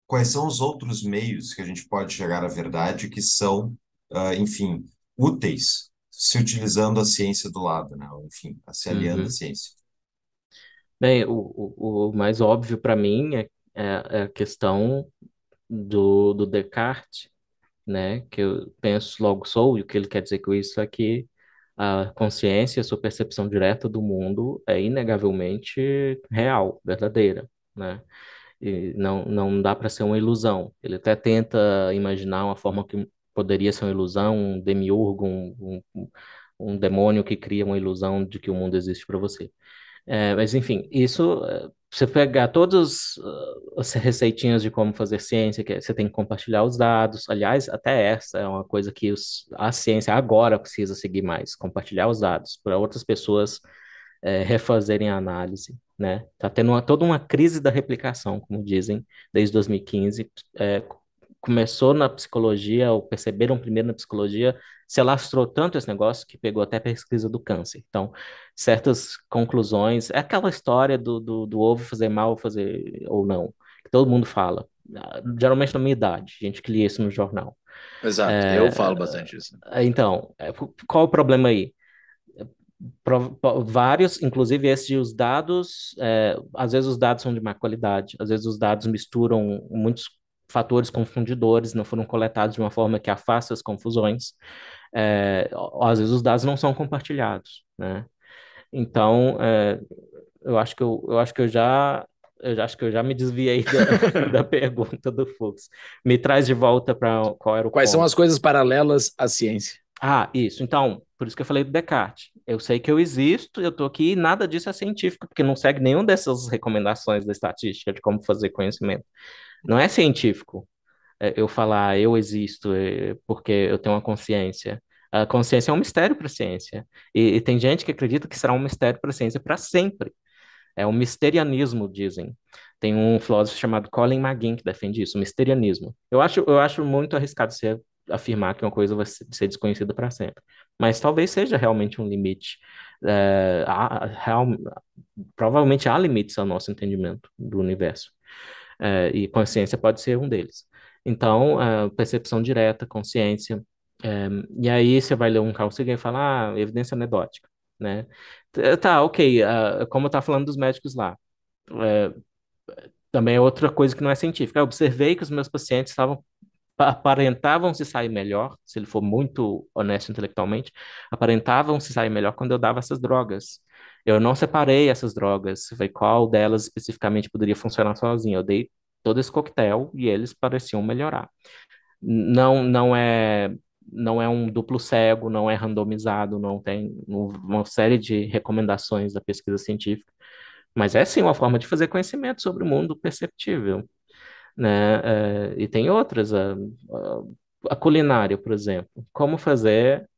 quais são os outros meios que a gente pode chegar à verdade que são, uh, enfim, úteis se utilizando a ciência do lado, né? Enfim, tá se aliando uhum. à ciência. Bem, o, o, o mais óbvio para mim é, é, é, a questão do, do Descartes, né? Que eu penso logo sou, e o que ele quer dizer com isso é que a consciência, a sua percepção direta do mundo é inegavelmente real, verdadeira, né? E não, não dá para ser uma ilusão. Ele até tenta imaginar uma forma que, poderia ser uma ilusão, um demiurgo, um, um, um demônio que cria uma ilusão de que o mundo existe para você. É, mas, enfim, isso, é, você pegar todas ah, as receitinhas de como fazer ciência, que é, você tem que compartilhar os dados, aliás, até essa é uma coisa que os, a ciência agora precisa seguir mais, compartilhar os dados para outras pessoas é, refazerem a análise, né? está tendo uma, toda uma crise da replicação, como dizem, desde 2015, é, começou na psicologia, ou perceberam primeiro na psicologia, se alastrou tanto esse negócio que pegou até a pesquisa do câncer. Então, certas conclusões, é aquela história do, do, do ovo fazer mal fazer ou não, que todo mundo fala, ah, geralmente na minha idade, gente que lia isso no jornal. Exato, é, eu falo bastante isso. Né? Ah, então, é, qual o problema aí? Pro, vários, inclusive esse de os dados, é, às vezes os dados são de má qualidade, às vezes os dados misturam muitos fatores confundidores não foram coletados de uma forma que afaste as confusões, é, às vezes os dados não são compartilhados, né? Então, é, eu acho que eu, eu acho que eu já eu acho que eu já me desviei da, da pergunta do Fux. Me traz de volta para qual era o Quais ponto. são as coisas paralelas à ciência? Ah, isso. Então, por isso que eu falei do Descartes. Eu sei que eu existo, eu estou aqui e nada disso é científico, porque não segue nenhuma dessas recomendações da estatística de como fazer conhecimento. Não é científico é, eu falar eu existo é, porque eu tenho uma consciência. A consciência é um mistério para a ciência. E, e, tem gente que acredita que será um mistério para a ciência para sempre. É o um misterianismo, dizem. Tem um filósofo chamado Colin McGinn que defende isso, o misterianismo. Eu acho, eu acho muito arriscado você afirmar que uma coisa vai ser desconhecida para sempre. Mas talvez seja realmente um limite. É, há, real, provavelmente há limites ao nosso entendimento do universo. É, e consciência pode ser um deles. Então, é, percepção direta, consciência, é, e aí você vai ler um Carl Sagan e fala, ah, evidência anedótica, né? Tá, ok, uh, como eu tá estava falando dos médicos lá, também é outra coisa que não é científica. Eu observei que os meus pacientes estavam aparentavam se sair melhor, se ele for muito honesto intelectualmente, aparentavam se sair melhor quando eu dava essas drogas. Eu não separei essas drogas, foi qual delas especificamente poderia funcionar sozinha. Eu dei todo esse coquetel e eles pareciam melhorar. Não, não é não é um duplo cego, não é randomizado, não tem uma série de recomendações da pesquisa científica, mas é sim uma forma de fazer conhecimento sobre o mundo perceptível, né? É, e tem outras, a, a culinária, por exemplo, como fazer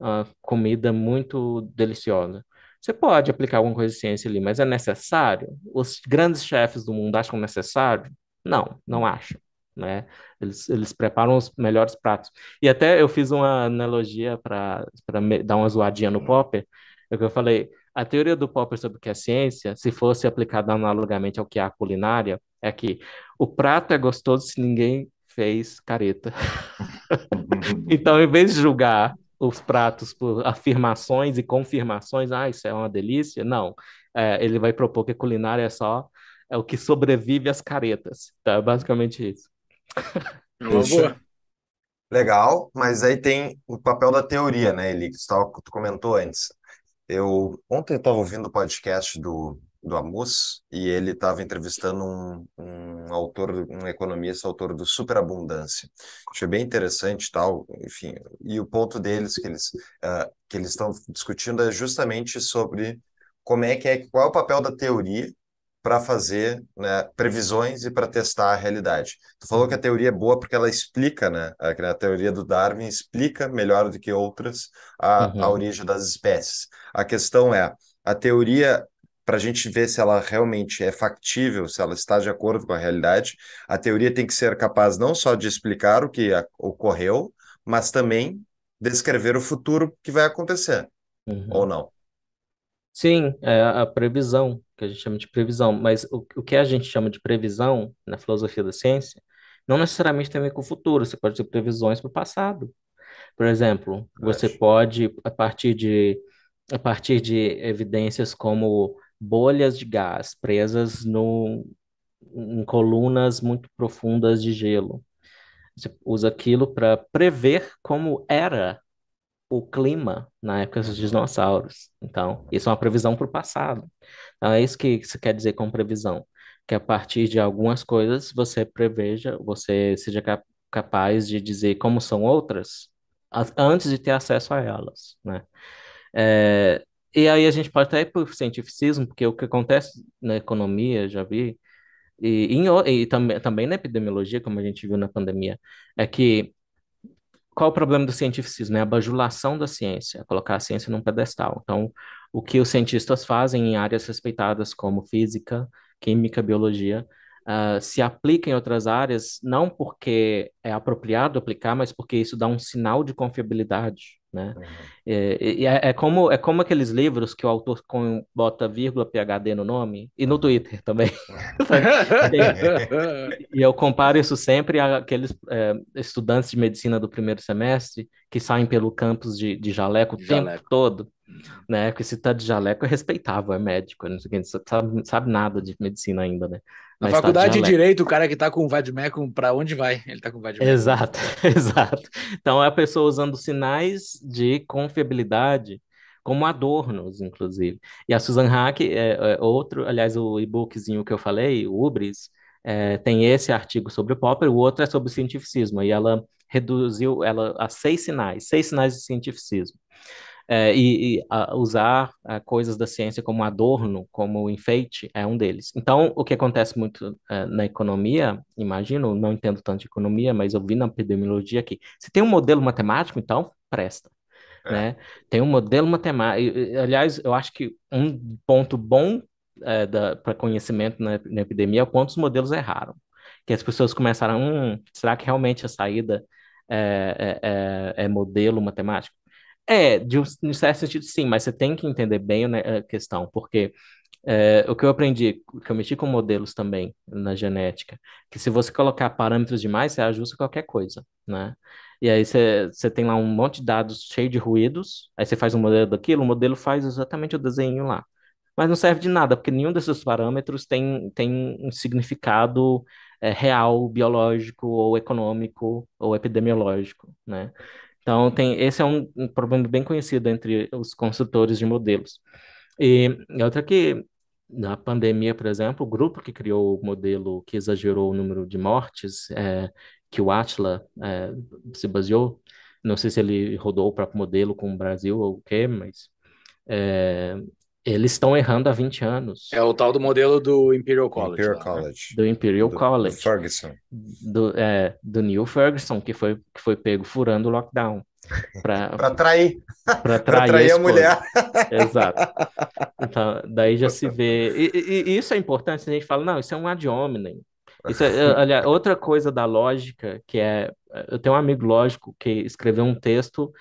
ah, comida muito deliciosa. Você pode aplicar alguma coisa de ciência ali, mas é necessário? Os grandes chefes do mundo acham necessário? Não, não acham. Né? Eles, eles preparam os melhores pratos. E até eu fiz uma analogia para dar uma zoadinha no Popper, é eu falei, a teoria do Popper sobre o que é ciência, se fosse aplicada analogamente ao que é a culinária, é que o prato é gostoso se ninguém fez careta. então, em vez de julgar os pratos por afirmações e confirmações, ah, isso é uma delícia. Não, é, ele vai propor que a culinária é só é o que sobrevive às caretas. Tá? É basicamente isso. boa. Legal, mas aí tem o papel da teoria, né, Eli, que tu, tu comentou antes. Eu ontem estava ouvindo o podcast do do Amos, e ele estava entrevistando um, um, autor, um economista, autor do Superabundância. Achei bem interessante tal, enfim. E o ponto deles que eles uh, que eles estão discutindo é justamente sobre como é que é, qual é o papel da teoria para fazer né, previsões e para testar a realidade. Tu falou que a teoria é boa porque ela explica, né? A, a teoria do Darwin explica melhor do que outras a, uhum. a origem das espécies. A questão é, a teoria para a gente ver se ela realmente é factível, se ela está de acordo com a realidade, a teoria tem que ser capaz não só de explicar o que ocorreu, mas também descrever o futuro que vai acontecer, uhum. ou não. Sim, é a previsão, que a gente chama de previsão, mas o, o que a gente chama de previsão na filosofia da ciência não necessariamente tem a ver com o futuro, você pode ter previsões para o passado. Por exemplo, você pode, a partir de, a partir de evidências como bolhas de gás presas no, em colunas muito profundas de gelo. Você usa aquilo para prever como era o clima na época dos dinossauros. Então, isso é uma previsão para o passado. Então, é isso que você quer dizer com previsão, que a partir de algumas coisas você preveja, você seja cap capaz de dizer como são outras antes de ter acesso a elas, né? É, e aí a gente pode até ir para o cientificismo, porque o que acontece na economia, já vi, e, e também, também na epidemiologia, como a gente viu na pandemia, é que qual o problema do cientificismo? É a bajulação da ciência, colocar a ciência num pedestal. Então, o que os cientistas fazem em áreas respeitadas como física, química, biologia, uh, se aplica em outras áreas, não porque é apropriado aplicar, mas porque isso dá um sinal de confiabilidade né? É, e é, é, como, é como aqueles livros que o autor com, bota vírgula PHD no nome, e no Twitter também. e eu comparo isso sempre àqueles é, estudantes de medicina do primeiro semestre que saem pelo campus de, de jaleco o tempo todo, uhum. né? Porque se tá de jaleco é respeitável, é médico, é não sei o que, não sabe, sabe nada de medicina ainda, né? Na, tá faculdade de, de Direito, o cara que está com o vademecum, para onde vai? Ele está com o vademecum. Exato, exato. Então, é a pessoa usando sinais de confiabilidade como adornos, inclusive. E a Susan Hack, é, é outro, aliás, o e-bookzinho que eu falei, o Ubris, é, tem esse artigo sobre o Popper, o outro é sobre o cientificismo, e ela reduziu ela a seis sinais, seis sinais de cientificismo. É, e, e a, usar a, é, coisas da ciência como adorno, como enfeite, é um deles. Então, o que acontece muito é, na economia, imagino, não entendo tanto de economia, mas eu vi na epidemiologia aqui. Se tem um modelo matemático, então presta. É. Né? Tem um modelo matemático. Aliás, eu acho que um ponto bom é, para conhecimento na, na, epidemia é quantos modelos erraram. Que as pessoas começaram, hum, será que realmente a saída é, é modelo matemático? É, de um, certo sentido, sim, mas você tem que entender bem né, a questão, porque é, o que eu aprendi, que eu mexi com modelos também na genética, que se você colocar parâmetros demais, você ajusta qualquer coisa, né? E aí você, você tem lá um monte de dados cheio de ruídos, aí você faz um modelo daquilo, o modelo faz exatamente o desenho lá. Mas não serve de nada, porque nenhum desses parâmetros tem, tem um significado é, real, biológico, ou econômico, ou epidemiológico, né? Então, tem, esse é um, um problema bem conhecido entre os consultores de modelos. E outra que, na pandemia, por exemplo, o grupo que criou o modelo que exagerou o número de mortes, é, que o Atlas é, se baseou, não sei se ele rodou o próprio modelo com o Brasil ou o quê, mas é, eles estão errando há 20 anos. É o tal do modelo do Imperial College. Imperial né? lá, College. Do Imperial do, College. Do Ferguson. Do, é, do Neil Ferguson, que foi, que foi pego furando o lockdown. Para trair. Para trair, a, a, mulher. Exato. Então, daí já se vê. E, e, e, isso é importante, a gente fala, não, isso é um ad hominem. Isso é, olha, outra coisa da lógica, que é. Eu tenho um amigo lógico que escreveu um texto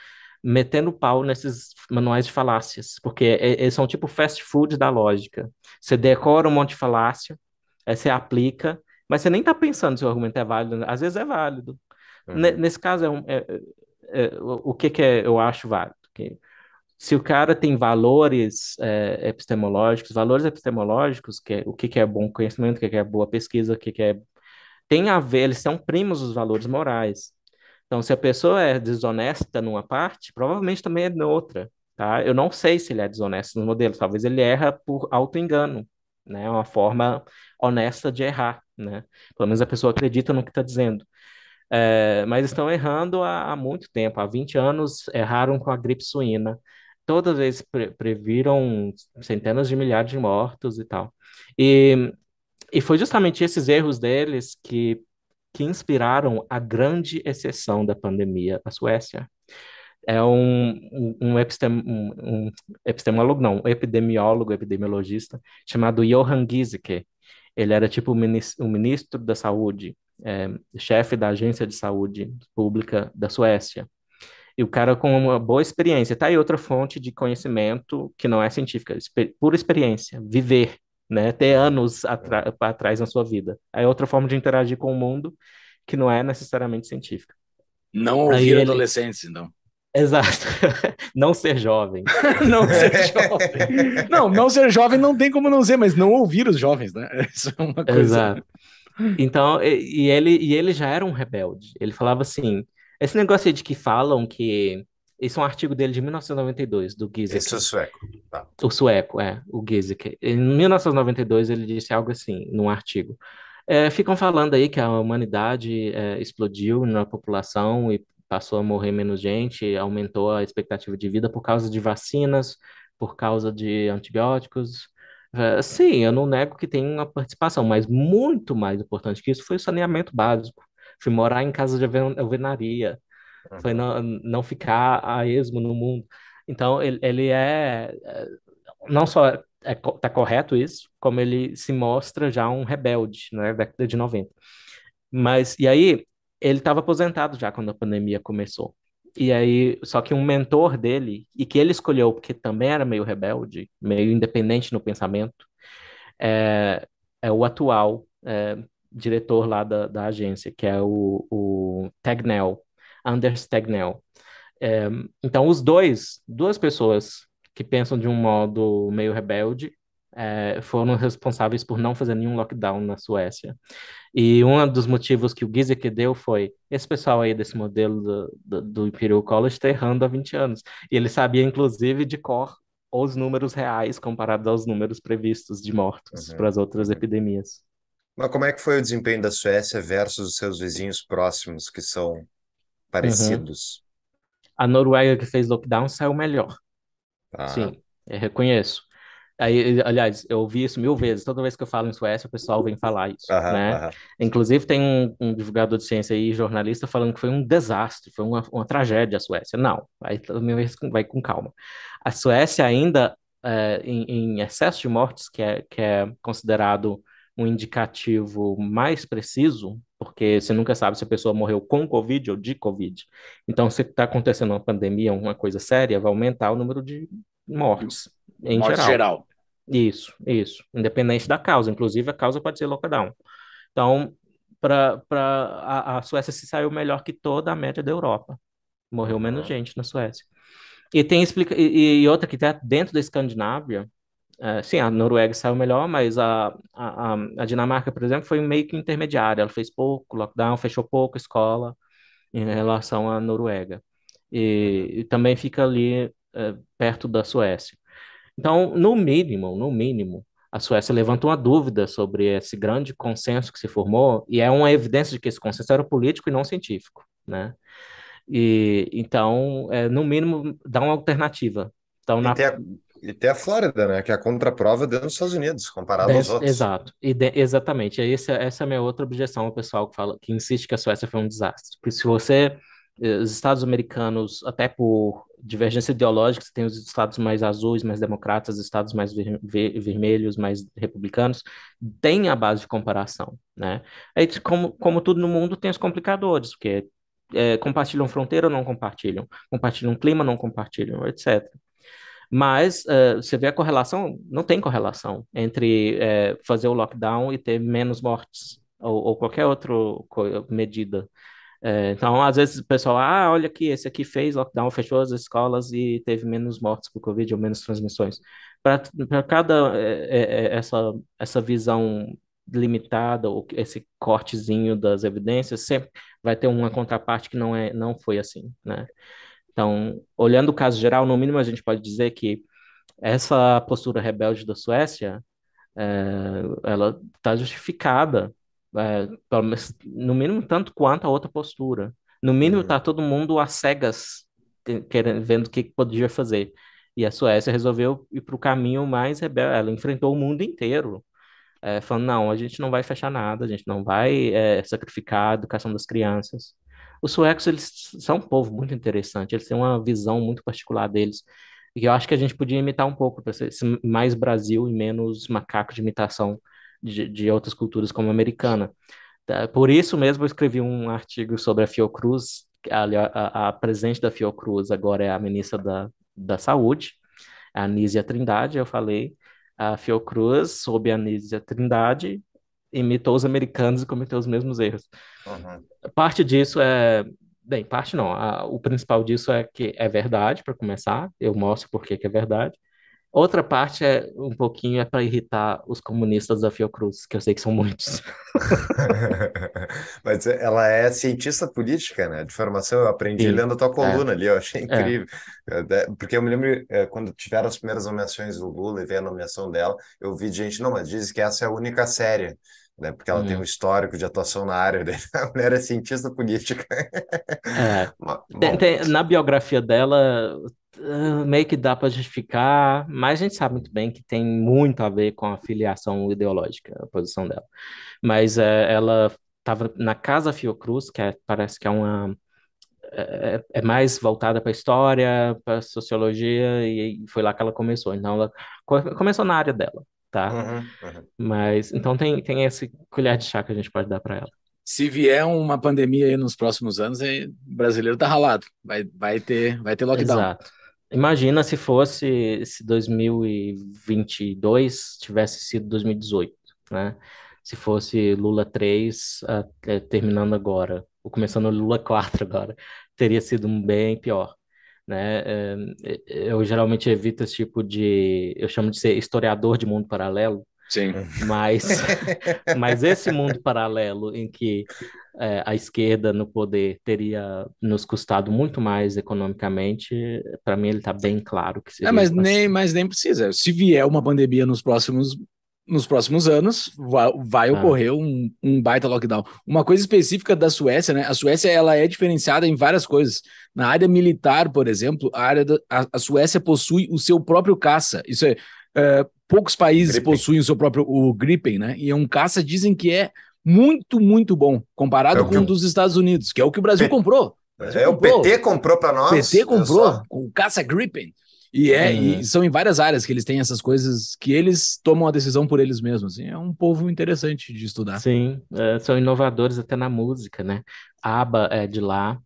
metendo pau nesses manuais de falácias, porque eles é, é, são tipo fast food da lógica. Você decora um monte de falácia, aí você aplica, mas você nem está pensando se o argumento é válido. Às vezes é válido. Uhum. Nesse caso, é, um, é, é, é o que, que eu acho válido? Que se o cara tem valores epistemológicos, valores epistemológicos, que é, o que, que é bom conhecimento, o que, que é boa pesquisa, o que, que é. Tem a ver, eles são primos dos valores morais. Então, se a pessoa é desonesta numa parte, provavelmente também é noutra, tá? Eu não sei se ele é desonesto no modelo, talvez ele erra por auto-engano, né? É uma forma honesta de errar, né? Pelo menos a pessoa acredita no que está dizendo. É, mas estão errando há, há muito tempo, há 20 anos erraram com a gripe suína, todas as vezes pre previram centenas de milhares de mortos e tal. E, e foi justamente esses erros deles que que inspiraram a grande exceção da pandemia na Suécia. É um, um, um, epistem, um, um epistemólogo, não, um epidemiólogo, epidemiologista, chamado Johan Giesecke. Ele era tipo o ministro, o ministro da saúde, é, chefe da agência de saúde pública da Suécia. E o cara com uma boa experiência. Tá aí outra fonte de conhecimento que não é científica, exper pura experiência, viver né? Ter anos para é. trás na sua vida. Aí é outra forma de interagir com o mundo que não é necessariamente científica. Não ouvir ele... adolescentes, então. Exato. Não ser jovem. não ser é. jovem. Não, não ser jovem não tem como não ser, mas não ouvir os jovens, né? Isso é uma coisa. Exato. Então, e, e ele, e ele já era um rebelde. Ele falava assim: esse negócio de que falam que esse é um artigo dele de 1992, do Giesecke. Esse é o sueco. Tá. O sueco, é, o Giesecke. Em 1992 ele disse algo assim, num artigo. É, ficam falando aí que a humanidade é, explodiu na população e passou a morrer menos gente, aumentou a expectativa de vida por causa de vacinas, por causa de antibióticos. É, sim, eu não nego que tem uma participação, mas muito mais importante que isso foi o saneamento básico. Fui morar em casa de alvenaria foi não, não ficar a esmo no mundo. Então, ele, ele é. é não só está é, tá correto isso, como ele se mostra já um rebelde, né? Década de 90. Mas, e aí, ele estava aposentado já quando a pandemia começou. E aí, só que um mentor dele, e que ele escolheu porque também era meio rebelde, meio independente no pensamento, é, é o atual é, diretor lá da, da agência, que é o, o Tegnell, Anders Tegnell. É, então, os dois, duas pessoas que pensam de um modo meio rebelde, é, foram responsáveis por não fazer nenhum lockdown na Suécia. E um dos motivos que o Gizek deu foi esse pessoal aí desse modelo do, do, do Imperial College está errando há 20 anos. E ele sabia, inclusive, de cor os números reais comparados aos números previstos de mortos uhum. para as outras epidemias. Mas como é que foi o desempenho da Suécia versus os seus vizinhos próximos, que são parecidos. Uhum. A Noruega que fez lockdown saiu melhor. Ah. Sim, eu reconheço. Aí, aliás, eu ouvi isso mil vezes. Toda vez que eu falo em Suécia, o pessoal vem falar isso, aham, né? Aham. Inclusive, tem um, um, divulgador de ciência aí, jornalista, falando que foi um desastre, foi uma, uma tragédia a Suécia. Não, aí também vai com calma. A Suécia ainda, é, em, em, excesso de mortes, que é, que é considerado um indicativo mais preciso porque você nunca sabe se a pessoa morreu com Covid ou de Covid. Então, se está acontecendo uma pandemia, uma coisa séria, vai aumentar o número de mortes, em Morte geral. geral. Isso, isso. Independente da causa. Inclusive, a causa pode ser lockdown. Então, pra, pra, a, a Suécia se saiu melhor que toda a média da Europa. Morreu menos ah. gente na Suécia. E tem explica e, e outra que está dentro da Escandinávia, é, sim, a Noruega saiu melhor, mas a, a, a Dinamarca, por exemplo, foi meio que intermediária. Ela fez pouco lockdown, fechou pouco escola em relação à Noruega. E, e também fica ali é, perto da Suécia. Então, no mínimo, no mínimo, a Suécia levantou uma dúvida sobre esse grande consenso que se formou, e é uma evidência de que esse consenso era político e não científico, né? E então, é, no mínimo, dá uma alternativa. Então, na... E tem a Flórida, né? Que é a contraprova dentro dos Estados Unidos, comparado Des, aos outros. Exato, e de, exatamente. E é essa, essa é a minha outra objeção ao pessoal que fala que insiste que a Suécia foi um desastre. Porque se você. Eh, os Estados americanos, até por divergência ideológica, você tem os estados mais azuis, mais democratas, os estados mais ver, ver, vermelhos, mais republicanos, tem a base de comparação, né? Aí, como, como tudo no mundo, tem os complicadores, porque é, compartilham fronteira ou não compartilham, compartilham clima ou não compartilham, etc. Mas uh, você vê a correlação, não tem correlação entre eh, fazer o lockdown e ter menos mortes ou, ou qualquer outra medida. Eh, então, às vezes o pessoal, ah, olha aqui, esse aqui fez lockdown, fechou as escolas e teve menos mortes por Covid ou menos transmissões. Para cada é, essa, essa visão limitada ou esse cortezinho das evidências, sempre vai ter uma contraparte que não é não foi assim, né? Então, olhando o caso geral, no mínimo a gente pode dizer que essa postura rebelde da Suécia, é, ela está justificada, é, pelo menos, no mínimo tanto quanto a outra postura. No mínimo está uhum. todo mundo às cegas, querendo, vendo o que podia fazer. E a Suécia resolveu ir para o caminho mais rebelde. Ela enfrentou o mundo inteiro, é, falando: não, a gente não vai fechar nada, a gente não vai é, sacrificar a educação das crianças. Os suecos, eles são um povo muito interessante, eles têm uma visão muito particular deles. E eu acho que a gente podia imitar um pouco, para ser mais Brasil e menos macaco de imitação de, de outras culturas como a americana. Tá, por isso mesmo eu escrevi um artigo sobre a Fiocruz, a, a, a presidente da Fiocruz agora é a ministra da, da Saúde, a Anísia Trindade, eu falei, a Fiocruz, sob a Anísia Trindade, imitou os americanos e cometeu os mesmos erros. Uhum. Parte disso é. Bem, parte não. A, o principal disso é que é verdade, para começar. Eu mostro por que é verdade. Outra parte é um pouquinho é para irritar os comunistas da Fiocruz, que eu sei que são muitos. Mas ela é cientista política, né? De formação, eu aprendi Sim, lendo a tua é. coluna é. ali, eu achei é. incrível. É. Porque eu me lembro é, quando tiveram as primeiras nomeações do Lula e veio a nomeação dela, eu vi gente, não, mas diz que essa é a única séria né? Porque ela uhum. tem um uhum. histórico de atuação na área, né? a mulher é cientista política. É. Tem, tem, na biografia dela, ah, meio que dá para justificar, mas a gente sabe muito bem que tem muito a ver com a filiação ideológica, a posição dela. Mas é, ela estava na Casa Fiocruz, que é, parece que é uma é, é, é mais voltada para história, para sociologia, e, foi lá que ela começou. Então, ela começou na área dela tá? Uhum, uhum. Mas então tem, tem esse colher de chá que a gente pode dar para ela. Se vier uma pandemia aí nos próximos anos, aí, o brasileiro tá ralado. Vai, vai, ter, vai ter lockdown. Exato. Imagina se fosse se 2022 tivesse sido 2018, né? Se fosse Lula 3 uh, é, terminando agora, ou começando Lula 4 agora, teria sido bem pior né? É, é, eu geralmente evito esse tipo de, eu chamo de ser historiador de mundo paralelo. Sim. Mas, mas esse mundo paralelo em que é, a esquerda no poder teria nos custado muito mais economicamente, para mim ele está bem claro que seria. É, mas, nem, mas nem precisa. Se vier uma pandemia nos próximos nos próximos anos vai, vai ah. ocorrer um, um, baita lockdown. Uma coisa específica da Suécia, né? A Suécia ela é diferenciada em várias coisas. Na área militar, por exemplo, a, área da, a, a Suécia possui o seu próprio caça. Isso é, é poucos países Gripen. possuem o seu próprio o Gripen, né? E é um caça dizem que é muito muito bom comparado é com o um dos Estados Unidos, que é o que o Brasil P... comprou. É, o Brasil é comprou. o PT comprou para nós. PT comprou o caça Gripen. E, é, uhum. e são em várias áreas que eles têm essas coisas que eles tomam a decisão por eles mesmos. Assim. É um povo interessante de estudar. Sim, é, são inovadores até na música, né? Aba é de lá.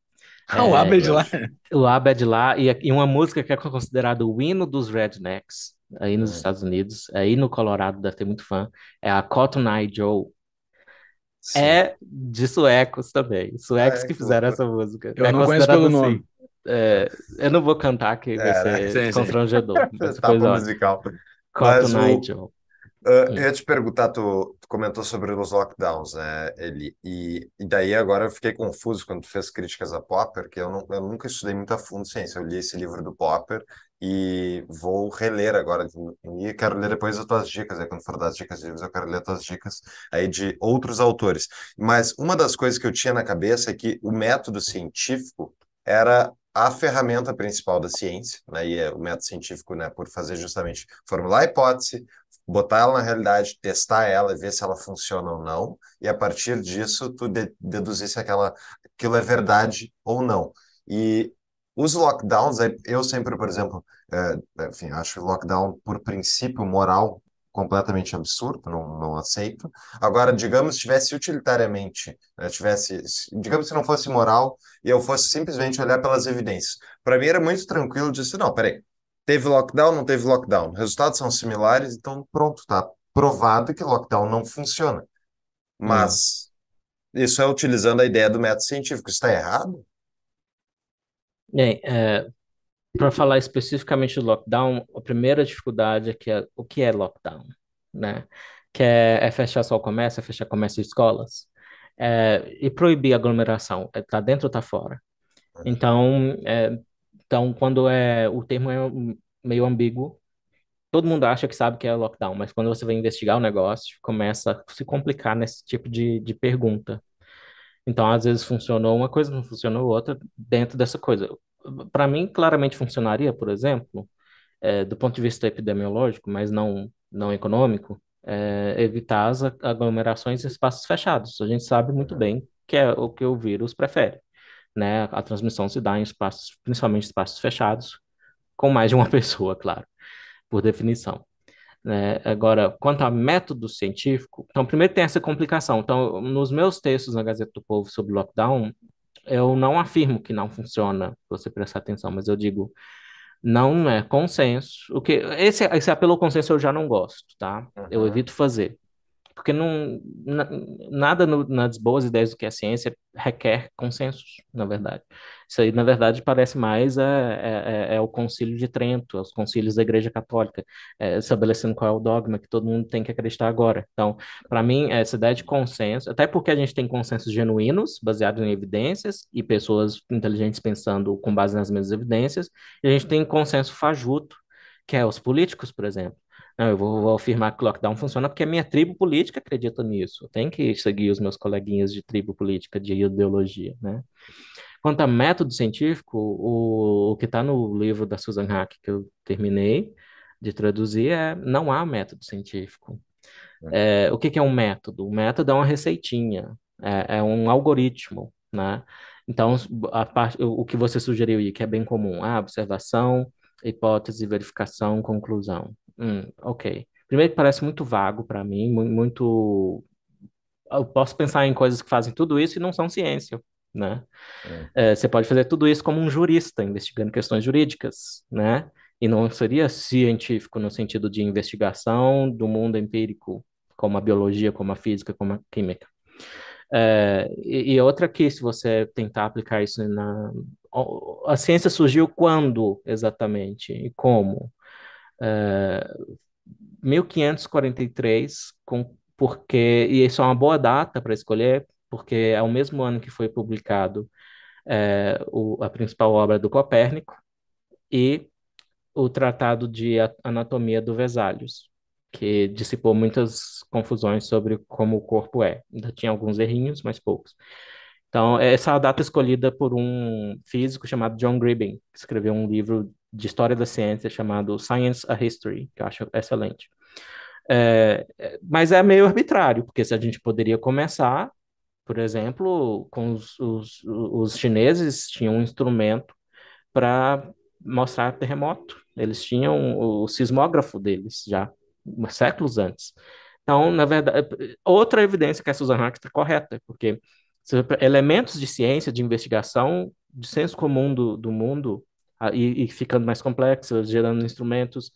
Ah, é, o Aba é de lá. O Aba é de lá. E, e uma música que é considerada o hino dos rednecks, aí nos é. Estados Unidos, aí no Colorado deve ter muito fã, é a Cotton Eye Joe. Sim. É de suecos também. Suecos que fizeram essa música. Eu é não conheço pelo assim. nome. É, eu não vou cantar que vai é, né? ser sim, constrangedor. Sim. Tá musical. Mas o... Uh, eu ia te perguntar, tu, tu, comentou sobre os lockdowns, né, Eli? E, e, daí agora eu fiquei confuso quando tu fez críticas a Popper, porque eu, não, eu nunca estudei muito a fundo ciência. Eu li esse livro do Popper e vou reler agora. E quero ler depois as tuas dicas, aí quando for das dicas de livros, eu quero ler as tuas dicas aí de outros autores. Mas uma das coisas que eu tinha na cabeça é que o método científico era a ferramenta principal da ciência, né? e é o método científico, né, por fazer justamente formular a hipótese, botar ela na realidade, testar ela e ver se ela funciona ou não, e a partir disso tu de deduzir se aquela, aquilo é verdade ou não. E os lockdowns, eu sempre, por exemplo, é, enfim, acho lockdown por princípio moral completamente absurdo, não, não aceito. Agora, digamos, se tivesse utilitariamente, né, tivesse, digamos, se não fosse moral e eu fosse simplesmente olhar pelas evidências, para mim era muito tranquilo dizer, não, peraí, teve lockdown, não teve lockdown, resultados são similares, então pronto, tá provado que lockdown não funciona. Mas hum. isso é utilizando a ideia do método científico, está errado? Bem, é, para falar especificamente do lockdown, a primeira dificuldade é que é, o que é lockdown, né? Que é, é fechar só o comércio, é fechar comércio e escolas, é, e proibir aglomeração, é, tá dentro ou tá fora. Uhum. Então, é, então quando é o termo é meio ambíguo, todo mundo acha que sabe que é lockdown, mas quando você vai investigar o negócio, começa a se complicar nesse tipo de, de pergunta. Então, às vezes funcionou uma coisa, não funcionou outra, dentro dessa coisa para mim, claramente funcionaria, por exemplo, é, do ponto de vista epidemiológico, mas não, não econômico, é, evitar as aglomerações em espaços fechados. A gente sabe muito bem que é o que o vírus prefere. Né? A transmissão se dá em espaços, principalmente espaços fechados, com mais de uma pessoa, claro, por definição. É, agora, quanto a método científico, então, primeiro tem essa complicação. Então, nos meus textos na Gazeta do Povo sobre lockdown, eu não afirmo que não funciona, você prestar atenção, mas eu digo, não é consenso. O que esse, esse apelo ao consenso eu já não gosto, tá? Uhum. Eu evito fazer porque não, na, nada no, nas boas ideias do que é ciência requer consensos, na verdade. Isso aí, na verdade, parece mais é, é, é o concílio de Trento, os concílios da Igreja Católica, é, estabelecendo qual é o dogma que todo mundo tem que acreditar agora. Então, para mim, essa ideia de consenso, até porque a gente tem consensos genuínos, baseados em evidências, e pessoas inteligentes pensando com base nas mesmas evidências, e a gente tem consenso fajuto, que é os políticos, por exemplo não, eu vou, vou afirmar que o lockdown funciona porque a minha tribo política acredita nisso. Tem que seguir os meus coleguinhas de tribo política, de ideologia, né? Quanto a método científico, o, o que está no livro da Susan Hack que eu terminei de traduzir é não há método científico. É. é, o que, que, é um método? O método é uma receitinha, é, é um algoritmo, né? Então, a parte, o que você sugeriu aí, que é bem comum, a ah, observação, hipótese, verificação, conclusão. Hum, ok. Primeiro que parece muito vago para mim, muito. Eu posso pensar em coisas que fazem tudo isso e não são ciência, né? É. É, você pode fazer tudo isso como um jurista, investigando questões jurídicas, né? E não seria científico no sentido de investigação do mundo empírico, como a biologia, como a física, como a química. É, e, e, outra que, se você tentar aplicar isso na. A ciência surgiu quando exatamente e como? 1543, ah, com, porque, e isso é uma boa data para escolher, porque é o mesmo ano que foi publicado é, o, a principal obra do Copérnico e o Tratado de Anatomia do Vesalius, que dissipou muitas confusões sobre como o corpo é. Ainda tinha alguns errinhos, mas poucos. Então, essa é a data escolhida por um físico chamado John Gribbin, que escreveu um livro de história da ciência chamado Science a History, que eu acho excelente. É, é, mas é meio arbitrário, porque se a gente poderia começar, por exemplo, com os, os, os chineses tinham um instrumento para mostrar terremoto. Eles tinham o sismógrafo deles já, séculos antes. Então, na verdade, outra evidência que a Susan Hack está correta, porque elementos de ciência, de investigação, de senso comum do, do mundo, e, e ficando mais complexas, gerando instrumentos,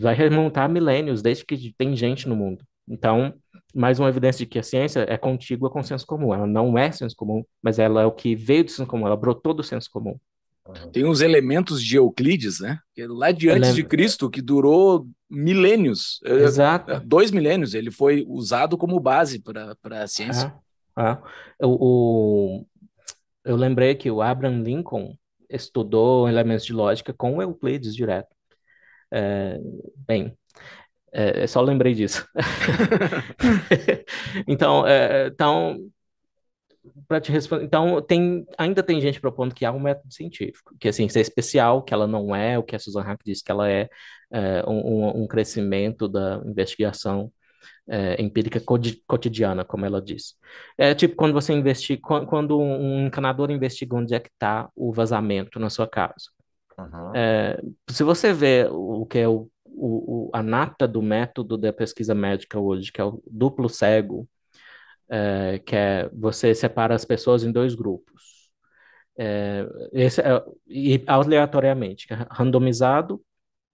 vai remontar a milênios, desde que tem gente no mundo. Então, mais uma evidência de que a ciência é contígua com o senso comum. Ela não é senso comum, mas ela é o que veio do senso comum, ela brotou do senso comum. Uhum. Tem uns elementos de Euclides, né? É lá de antes de é- Cristo, que durou milênios. É, Exato. Dois milênios. Ele foi usado como base para a ciência. Ah, ah. O, o, eu lembrei que o Abraham Lincoln, estudou elementos de lógica com Euclides direto. É, bem, é, só lembrei disso. então, é, então para te responder, então tem ainda tem gente propondo que há um método científico, que a assim, ciência é especial, que ela não é o que a Susan Hack disse que ela é, é um, um, crescimento da investigação é, empírica cotidiana, como ela diz. É tipo quando você investiga, quando um encanador investiga onde é que está o vazamento na sua casa. Uhum. É, se você vê o que é o, o, a nata do método da pesquisa médica hoje, que é o duplo cego, é, que é você separa as pessoas em dois grupos. É, esse é, e aleatoriamente, é randomizado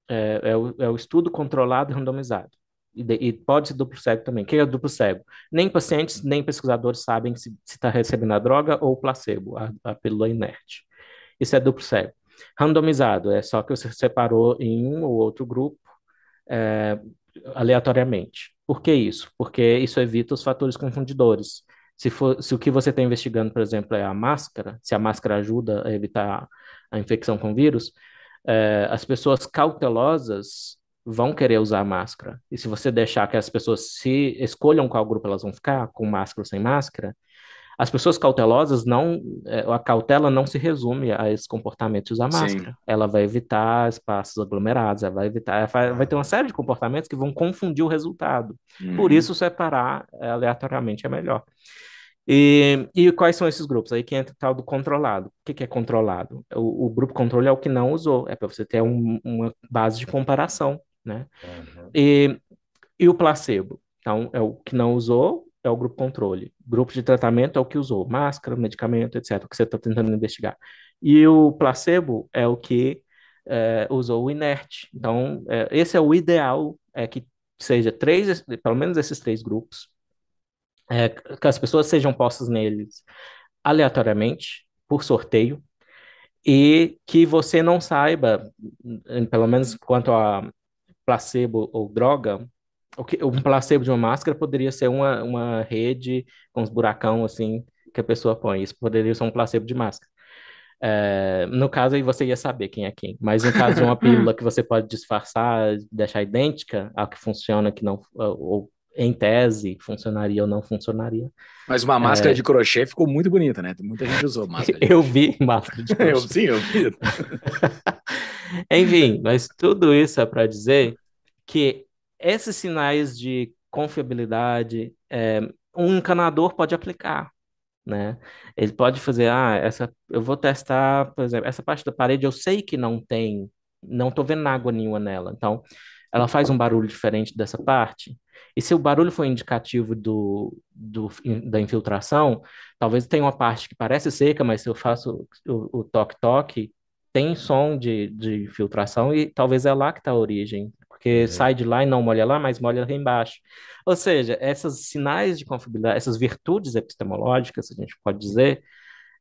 é, é, o, é o estudo controlado e randomizado e, e pode ser duplo cego também. O que é duplo cego? Nem pacientes, nem pesquisadores sabem se está recebendo a droga ou o placebo, a, a pílula inerte. Isso é duplo cego. Randomizado, é só que você separou em um ou outro grupo é, aleatoriamente. Por que isso? Porque isso evita os fatores confundidores. Se, for, se o que você está investigando, por exemplo, é a máscara, se a máscara ajuda a evitar a infecção com vírus, é, as pessoas cautelosas vão querer usar máscara. E se você deixar que as pessoas se escolham qual grupo elas vão ficar, com máscara ou sem máscara, as pessoas cautelosas não, eh, a cautela não se resume a esse comportamento de usar máscara. Sim. Ela vai evitar espaços aglomerados, ela vai evitar, ela vai ter uma série de comportamentos que vão confundir o resultado. Uhum. Por isso, separar eh, aleatoriamente é melhor. E, e, quais são esses grupos? Aí que entra o tal do controlado. O que, que é controlado? O, o, grupo controle é o que não usou, é para você ter um, uma base de comparação né? Uhum. E, e o placebo? Então, é o que não usou, é o grupo controle. Grupo de tratamento é o que usou, máscara, medicamento, etc., que você está tentando investigar. E o placebo é o que é, usou o inerte. Então, é, esse é o ideal, é que seja três, pelo menos esses três grupos, é, que as pessoas sejam postas neles aleatoriamente, por sorteio, e que você não saiba, pelo menos quanto a, placebo ou droga, um placebo de uma máscara poderia ser uma, uma rede com uns buracão assim que a pessoa põe. Isso poderia ser um placebo de máscara. É, no caso aí você ia saber quem é quem. Mas no caso de uma pílula que você pode disfarçar, deixar idêntica ao que funciona, que não ou em tese, funcionaria ou não funcionaria. Mas uma máscara é... de crochê ficou muito bonita, né? Muita gente usou máscara. eu vi máscara de crochê. eu, sim, eu vi. Enfim, mas tudo isso é para dizer que esses sinais de confiabilidade, é, um encanador pode aplicar, né? Ele pode fazer, ah, essa, eu vou testar, por exemplo, essa parte da parede eu sei que não tem, não estou vendo água nenhuma nela, então ela faz um barulho diferente dessa parte, e se o barulho foi indicativo do, do, da infiltração, talvez tenha uma parte que parece seca, mas se eu faço o toque-toque, tem som de, de infiltração e talvez é lá que está a origem, porque é. sai de lá e não molha lá, mas molha lá embaixo. Ou seja, esses sinais de confiabilidade, essas virtudes epistemológicas, a gente pode dizer,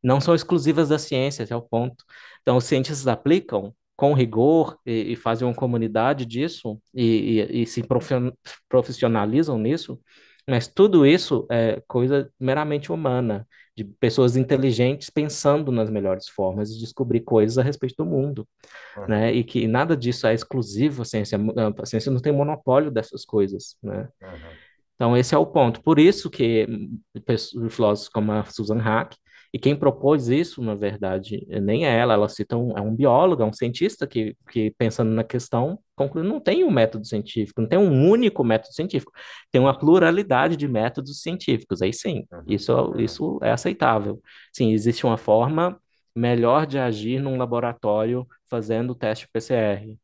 não são exclusivas da ciência, é o ponto. Então, os cientistas aplicam com rigor e, e fazem uma comunidade disso e, e, e, se profissionalizam nisso, mas tudo isso é coisa meramente humana, de pessoas inteligentes pensando nas melhores formas de descobrir coisas a respeito do mundo, né? E que nada disso é exclusivo, a ciência, a ciência não tem monopólio dessas coisas, né? Uhum. Então, esse é o ponto. Por isso que hum, filósofos como a Susan Hack e quem propôs isso, na verdade, nem é ela, ela cita um, é um biólogo, é um cientista que, que pensando na questão, conclui, não tem um método científico, não tem um único método científico, tem uma pluralidade de métodos científicos, aí sim, uhum. isso, isso é aceitável. Sim, existe uma forma melhor de agir num laboratório fazendo o teste PCR.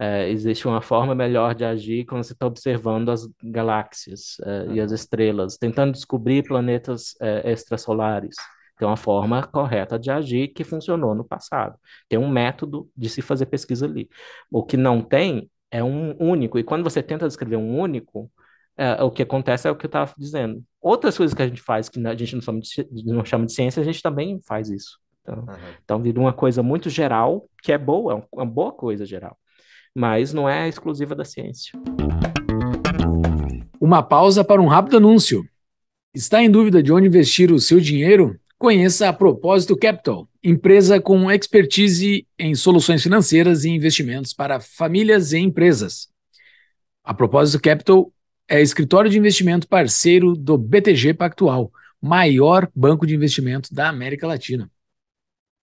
É, existe uma forma melhor de agir quando você está observando as galáxias é, e as uhum. estrelas, tentando descobrir planetas é, extrasolares. Tem uma forma correta de agir que funcionou no passado. Tem um método de se fazer pesquisa ali. O que não tem é um único. E quando você tenta descrever um único, é, o que acontece é o que eu estava dizendo. Outras coisas que a gente faz, que a gente não chama de, não chama de ciência, a gente também faz isso. Então, uhum. então vira uma coisa muito geral, que é boa, é uma boa coisa geral, mas não é exclusiva da ciência. Uma pausa para um rápido anúncio. Está em dúvida de onde investir o seu dinheiro? Conheça a Propósito Capital, empresa com expertise em soluções financeiras e investimentos para famílias e empresas. A Propósito Capital é escritório de investimento parceiro do BTG Pactual, maior banco de investimento da América Latina.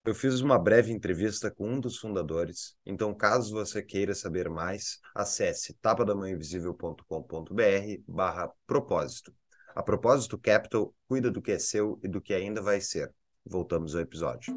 Eu fiz uma breve entrevista com um dos fundadores, então caso você queira saber mais, acesse tapadamãoinvisível.com.br barra propósito. A propósito, Capital cuida do que é seu e do que ainda vai ser. Voltamos ao episódio.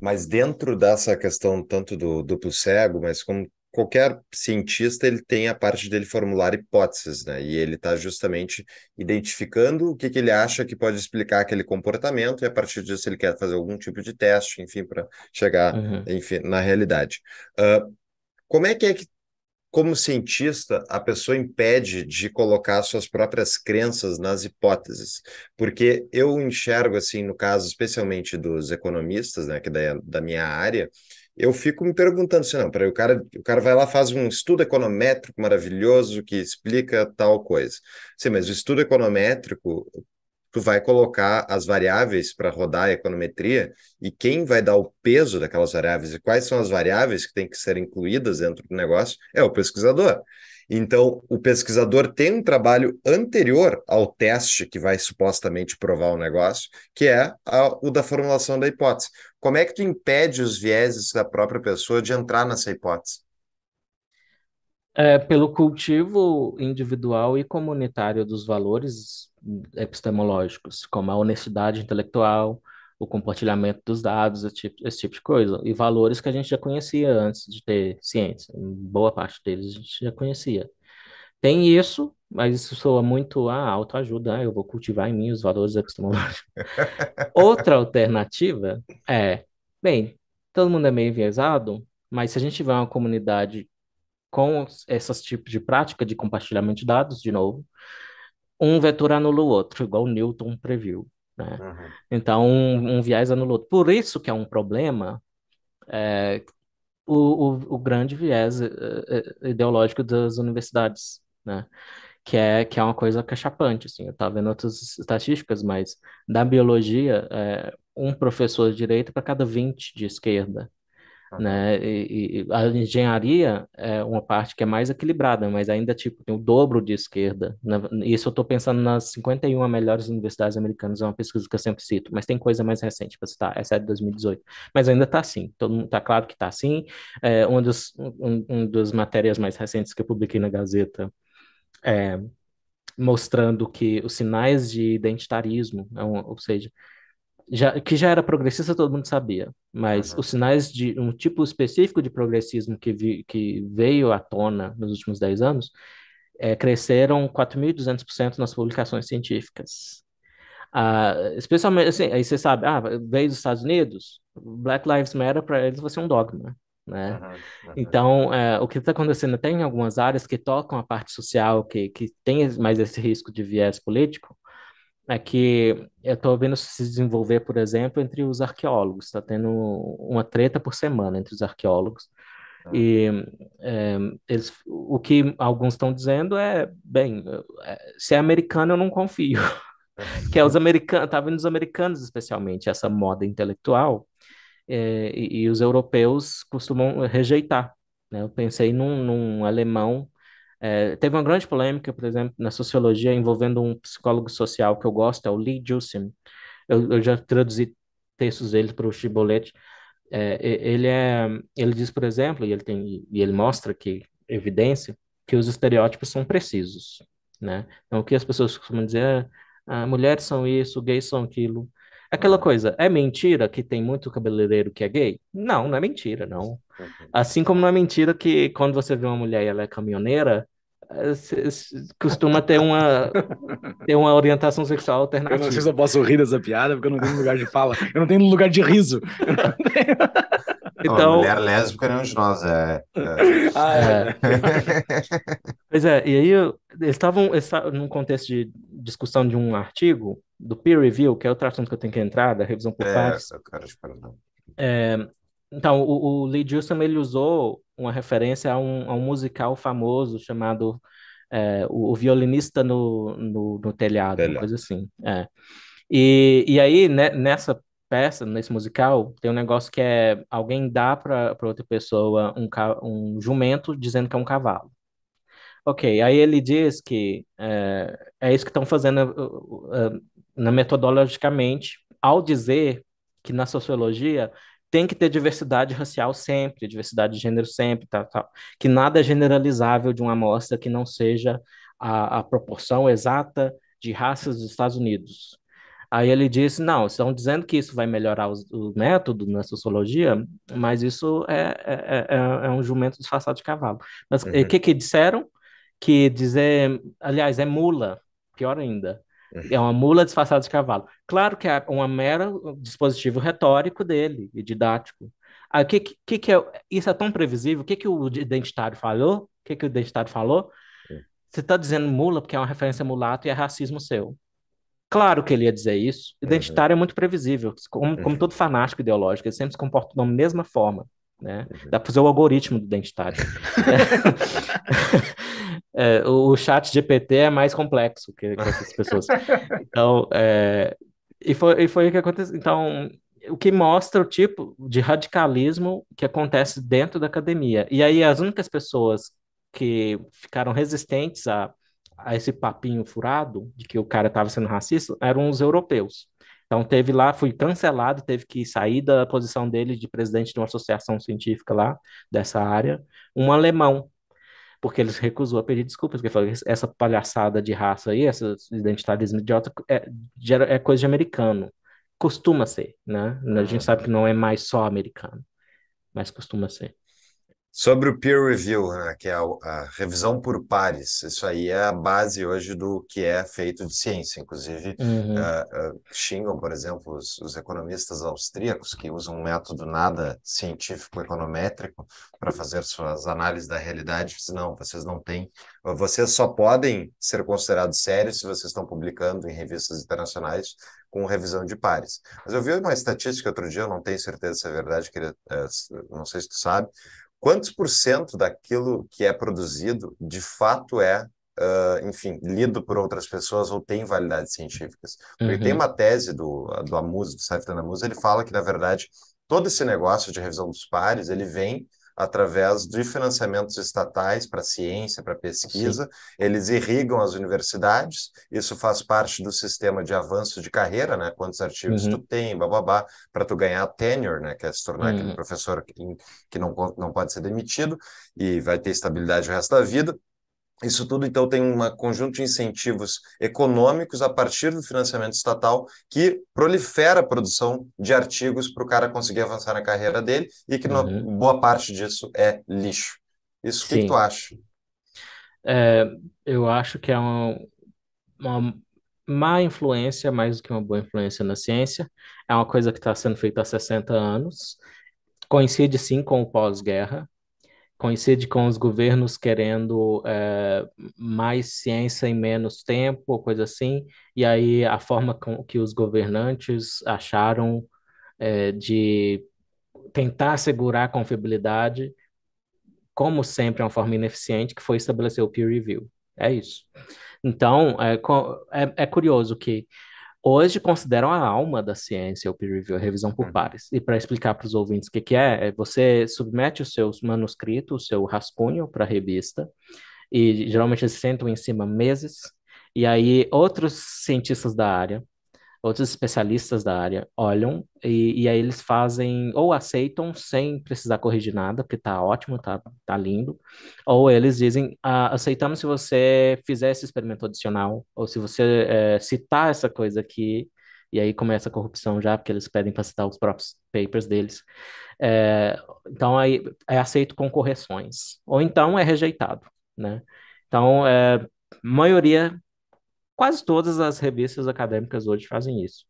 Mas dentro dessa questão tanto do duplo cego, mas como qualquer cientista ele tem a parte dele formular hipóteses, né? E ele está justamente identificando o que, que ele acha que pode explicar aquele comportamento e a partir disso ele quer fazer algum tipo de teste, enfim, para chegar, uhum. enfim, na realidade. Uh, como é que é que como cientista, a pessoa impede de colocar suas próprias crenças nas hipóteses, porque eu enxergo, assim, no caso especialmente dos economistas, né, que da, é da minha área, eu fico me perguntando se assim, não, peraí, o cara, o cara vai lá faz um estudo econométrico maravilhoso que explica tal coisa. Sim, mas o estudo econométrico tu vai colocar as variáveis para rodar a econometria e quem vai dar o peso daquelas variáveis e quais são as variáveis que têm que ser incluídas dentro do negócio é o pesquisador. Então, o pesquisador tem um trabalho anterior ao teste que vai supostamente provar o negócio, que é a, o da formulação da hipótese. Como é que tu impede os vieses da própria pessoa de entrar nessa hipótese? É, pelo cultivo individual e comunitário dos valores epistemológicos, como a honestidade intelectual, o compartilhamento dos dados, esse tipo, esse tipo, de coisa, e valores que a gente já conhecia antes de ter ciência, boa parte deles a gente já conhecia. Tem isso, mas isso soa muito a ah, autoajuda, eu vou cultivar em mim os valores epistemológicos. Outra alternativa é, bem, todo mundo é meio enviesado, mas se a gente tiver uma comunidade com esses tipos de prática de compartilhamento de dados, de novo, um vetor anula o outro, igual Newton previu. Né? Uhum. Então, um, um, viés anula o outro. Por isso que é um problema é, o, o, o, grande viés é, é, ideológico das universidades, né? que é, que é uma coisa cachapante, é assim, eu estava vendo outras estatísticas, mas da biologia, é, um professor de direito para cada 20 de esquerda, né? E, e, a engenharia é uma parte que é mais equilibrada, mas ainda tipo tem o dobro de esquerda. Na, né? isso eu estou pensando nas 51 melhores universidades americanas, é uma pesquisa que eu sempre cito, mas tem coisa mais recente para citar, essa é de 2018. Mas ainda está assim, está claro que está assim. É, uma, dos, um, um das matérias mais recentes que eu publiquei na Gazeta é, mostrando que os sinais de identitarismo, é ou seja, já, que já era progressista, todo mundo sabia, mas uhum. os sinais de um tipo específico de progressismo que, vi, que veio à tona nos últimos 10 anos é, cresceram 4.200% nas publicações científicas. Ah, especialmente, assim, aí você sabe, ah, veio dos Estados Unidos, Black Lives Matter para eles vai ser é um dogma. Né? Uhum, uhum. Então, é, o que está acontecendo até em algumas áreas que tocam a parte social, que, que tem mais esse risco de viés político, é que eu estou vendo se desenvolver, por exemplo, entre os arqueólogos. Está tendo uma treta por semana entre os arqueólogos. Ah. E é, eles, o que alguns estão dizendo é, bem, é, se é americano eu não confio. que é os americanos, tá vendo os americanos especialmente, essa moda intelectual, é, e, e, os europeus costumam rejeitar. Né? Eu pensei num, num alemão é, teve uma grande polêmica, por exemplo, na sociologia envolvendo um psicólogo social que eu gosto, é o Lee Jusim. Eu, eu já traduzi textos dele para o Chibolete. É, ele, é, ele diz, por exemplo, e ele, tem, e ele mostra que evidência, que os estereótipos são precisos. Né? Então, o que as pessoas costumam dizer é ah, mulheres são isso, gays são aquilo, Aquela coisa, é mentira que tem muito cabeleireiro que é gay? Não, não é mentira, não. Uhum. Assim como não é mentira que quando você vê uma mulher e ela é caminhoneira, eh, costuma ter uma, ter uma orientação sexual alternativa. Eu não sei se eu posso rir dessa piada, porque eu não tenho lugar de fala, eu não tenho lugar de riso. então... mulher lésbica não é nós, é. é. Ah, é. pois é, e aí eles estavam num contexto de discussão de um artigo do peer review, que é outro assunto que eu tenho que entrar, da revisão por é, pares. É, então, o, o, Lee Gilson, ele usou uma referência a um, a um musical famoso chamado é, o, o, Violinista no, no, no telhado, telhado, uma coisa assim. É. E, e aí, né, nessa peça, nesse musical, tem um negócio que é alguém dá para outra pessoa um, um jumento dizendo que é um cavalo. Ok, aí ele diz que é, é isso que estão fazendo uh, uh, na metodologicamente, ao dizer que na sociologia tem que ter diversidade racial sempre, diversidade de gênero sempre, tal, tal. que nada é generalizável de uma amostra que não seja a, a proporção exata de raças dos Estados Unidos. Aí ele disse: não, estão dizendo que isso vai melhorar os, o método na sociologia, mas isso é, é, é, é, é um jumento disfarçado de cavalo. Mas o uhum. que, que disseram? Que dizer, aliás, é mula, pior ainda. É uma mula disfarçada de cavalo. Claro que é uma mera dispositivo retórico dele e didático. Aí, ah, que, que, que é, isso é tão previsível. O que, que o identitário falou? O que, que o identitário falou? Você está dizendo mula porque é uma referência mulato e é racismo seu. Claro que ele ia dizer isso. Identitário uhum. é muito previsível, como, como, é. todo fanático ideológico, ele sempre se comporta da mesma forma. Né? Uhum. Dá para fazer o algoritmo do identitário. é, o chat GPT é mais complexo que, que essas pessoas. Então, é, e, foi, e foi o que aconteceu. Então, o que mostra o tipo de radicalismo que acontece dentro da academia. E aí, as únicas pessoas que ficaram resistentes a, a esse papinho furado de que o cara estava sendo racista eram os europeus. Então teve lá, foi cancelado, teve que sair da posição dele de presidente de uma associação científica lá dessa área, um alemão, porque ele recusou a pedir desculpas, porque falou essa palhaçada de raça aí, esse identitarismo idiota é, é coisa de americano, costuma ser, né? A gente sabe que não é mais só americano, mas costuma ser. Sobre o peer review, né, que é a, a, revisão por pares, isso aí é a base hoje do que é feito de ciência. Inclusive, uhum. uh, uh, xingam, por exemplo, os, os, economistas austríacos que usam um método nada científico econométrico para fazer suas análises da realidade. Não, vocês não têm, vocês só podem ser considerados sérios se vocês estão publicando em revistas internacionais com revisão de pares. Mas eu vi uma estatística outro dia, eu não tenho certeza se é verdade, queria, eh, não sei se tu sabe, quantos por cento daquilo que é produzido de fato é Uh, enfim, lido por outras pessoas ou tem validades científicas. Porque uhum. tem uma tese do, do Amuso, do Saifedan Amuso, ele fala que, na verdade, todo esse negócio de revisão dos pares, ele vem através de financiamentos estatais para ciência, para pesquisa. Sim. Eles irrigam as universidades, isso faz parte do sistema de avanço de carreira, né? Quantos artigos uhum. tu tem, bababá, para tu ganhar tenure, né? Que é se tornar uhum. aquele professor que, que não, não pode ser demitido e vai ter estabilidade o resto da vida. Isso tudo, então, tem um conjunto de incentivos econômicos a partir do financiamento estatal que prolifera a produção de artigos para o cara conseguir avançar na carreira dele e que uhum. no, boa parte disso é lixo. Isso, o que, que, tu acha? É, eu acho que é uma, uma má influência, mais do que uma boa influência na ciência. É uma coisa que está sendo feita há 60 anos. Coincide, sim, com o pós-guerra coincide com os governos querendo é, mais ciência em menos tempo, ou coisa assim, e aí a forma com que os governantes acharam é, de tentar assegurar a confiabilidade, como sempre, é uma forma ineficiente, que foi estabelecer o peer review. É isso. Então, é, é, é curioso que Hoje consideram a alma da ciência o peer review, a revisão por hum. pares. E para explicar para os ouvintes o que, que é, é, você submete os seus manuscritos, o seu rascunho para a revista, e geralmente eles sentam em cima meses, e aí outros cientistas da área outros especialistas da área olham e, e aí eles fazem ou aceitam sem precisar corrigir nada, porque tá ótimo, tá, tá lindo, ou eles dizem ah, aceitamos se você fizer esse experimento adicional, ou se você é, citar essa coisa aqui, e aí começa a corrupção já, porque eles pedem para citar os próprios papers deles. É, então aí é aceito com correções, ou então é rejeitado, né? Então, é, maioria Quase todas as revistas acadêmicas hoje fazem isso.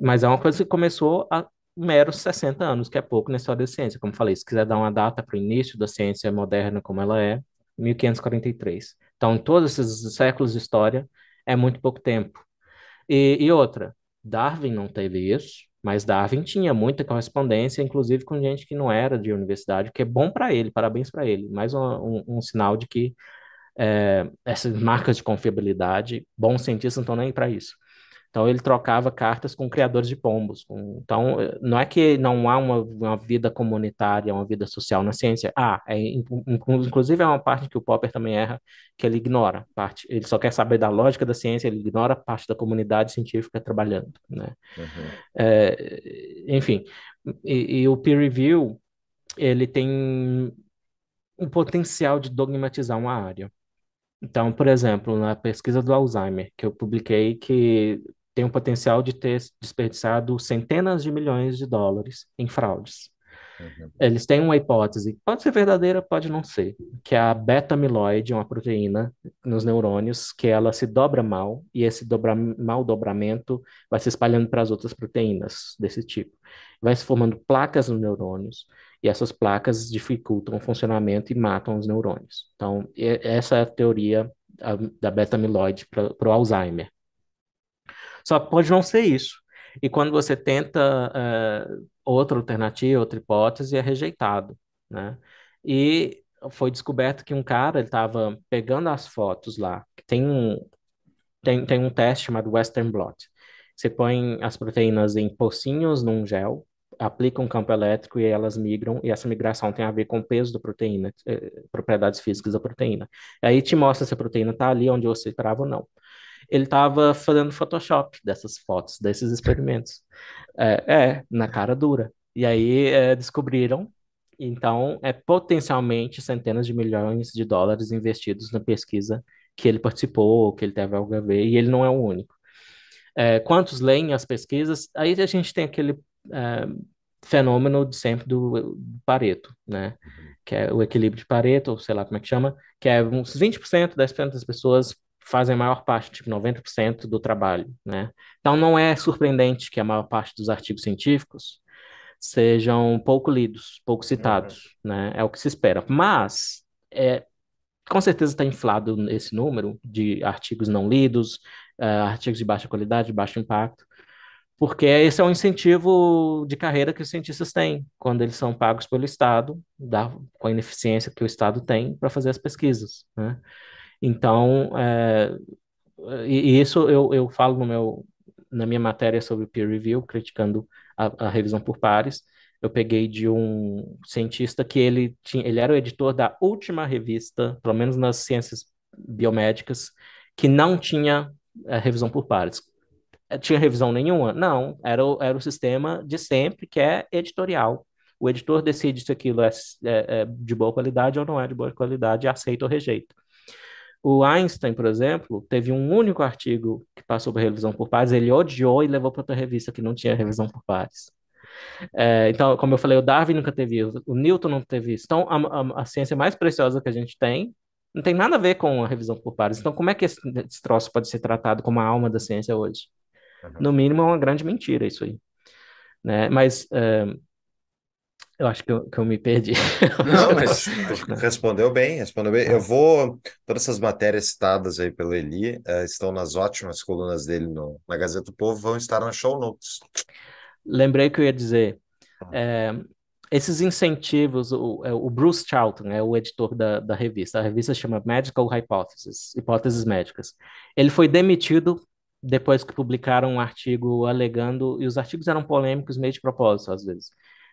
Mas é uma coisa que começou há meros 60 anos, que é pouco na história da ciência. Como falei, se quiser dar uma data para o início da ciência moderna como ela é, 1543. Então, em todos esses séculos de história, é muito pouco tempo. E, e outra, Darwin não teve isso, mas Darwin tinha muita correspondência, inclusive com gente que não era de universidade, o que é bom para ele, parabéns para ele. Mais um, um, um sinal de que é, essas marcas de confiabilidade, bons cientistas não estão nem para isso. Então ele trocava cartas com criadores de pombos. Com... Então eh, não é que não há uma, uma, vida comunitária, uma vida social na ciência. Ah, é, inclusive é uma parte que o Popper também erra, que ele ignora parte. Ele só quer saber da lógica da ciência, ele ignora parte da comunidade científica trabalhando, né? Uhum. É, enfim, e, e o peer review ele tem um potencial de dogmatizar uma área. Então, por exemplo, na pesquisa do Alzheimer, que eu publiquei, que tem o potencial de ter desperdiçado centenas de milhões de dólares em fraudes. Uhum. Eles têm uma hipótese, pode ser verdadeira, pode não ser, que é a beta-amiloide, uma proteína nos neurônios, que ela se dobra mal, e esse dobra, mal dobramento vai se espalhando para as outras proteínas desse tipo. Vai se formando placas nos neurônios, e essas placas dificultam o funcionamento e matam os neurônios. Então, essa é a teoria da beta-amiloide para o Alzheimer. Só pode não ser isso. E quando você tenta uh, outra alternativa, outra hipótese, é rejeitado, né? E foi descoberto que um cara, ele estava pegando as fotos lá, tem um, tem, tem um teste chamado Western Blot. Você põe as proteínas em pocinhos num gel, aplica um campo elétrico e elas migram, e essa migração tem a ver com o peso da proteína, eh, propriedades físicas da proteína. Aí te mostra se a proteína está ali onde você trava ou não. Ele estava fazendo Photoshop dessas fotos, desses experimentos. É, é na cara dura. E aí é, descobriram, então, é potencialmente centenas de milhões de dólares investidos na pesquisa que ele participou, que ele teve algo a ver, e ele não é o único. É, quantos leem as pesquisas? Aí a gente tem aquele ah, fenômeno de sempre do, do, Pareto, né? Que é o equilíbrio de Pareto, ou sei lá como é que chama, que é uns 20%, 10% das pessoas fazem a maior parte, tipo 90% do trabalho, né? Então não é surpreendente que a maior parte dos artigos científicos sejam pouco lidos, pouco citados, uhum. né? É o que se espera. Mas é, com certeza está inflado esse número de artigos não lidos, uh, artigos de baixa qualidade, de baixo impacto, porque esse é um incentivo de carreira que os cientistas têm quando eles são pagos pelo Estado, da, com a ineficiência que o Estado tem para fazer as pesquisas. Né? Então, é, e, isso eu, eu falo no meu, na minha matéria sobre peer review, criticando a, a revisão por pares. Eu peguei de um cientista que ele tinha, ele era o editor da última revista, pelo menos nas ciências biomédicas, que não tinha a eh, revisão por pares é, tinha revisão nenhuma? Não, era o, era o sistema de sempre, que é editorial. O editor decide se aquilo é, é, é de boa qualidade ou não é de boa qualidade, aceita ou rejeita. O Einstein, por exemplo, teve um único artigo que passou por revisão por pares, ele odiou e levou para outra revista que não tinha revisão por pares. É, então, como eu falei, o Darwin nunca teve isso, o Newton não teve isso. Então, a, a, a, ciência mais preciosa que a gente tem não tem nada a ver com a revisão por pares. Então, como é que esse, esse troço pode ser tratado como a alma da ciência hoje? No mínimo, é uma grande mentira isso aí. Né? Mas eh, eu acho que eu, que eu me perdi. Não, mas respondeu bem, respondeu bem. Eu ah. vou. Todas essas matérias citadas aí pelo Eli uh, estão nas ótimas colunas dele no, na Gazeta do Povo, vão estar na show notes. Lembrei que eu ia dizer. É, esses incentivos, o, é o Bruce Charlton é o editor da, da revista. A revista chama Medical Hypotheses, Hipóteses Médicas. Ele foi demitido depois que publicaram um artigo alegando, e os artigos eram polêmicos meio de propósito às vezes,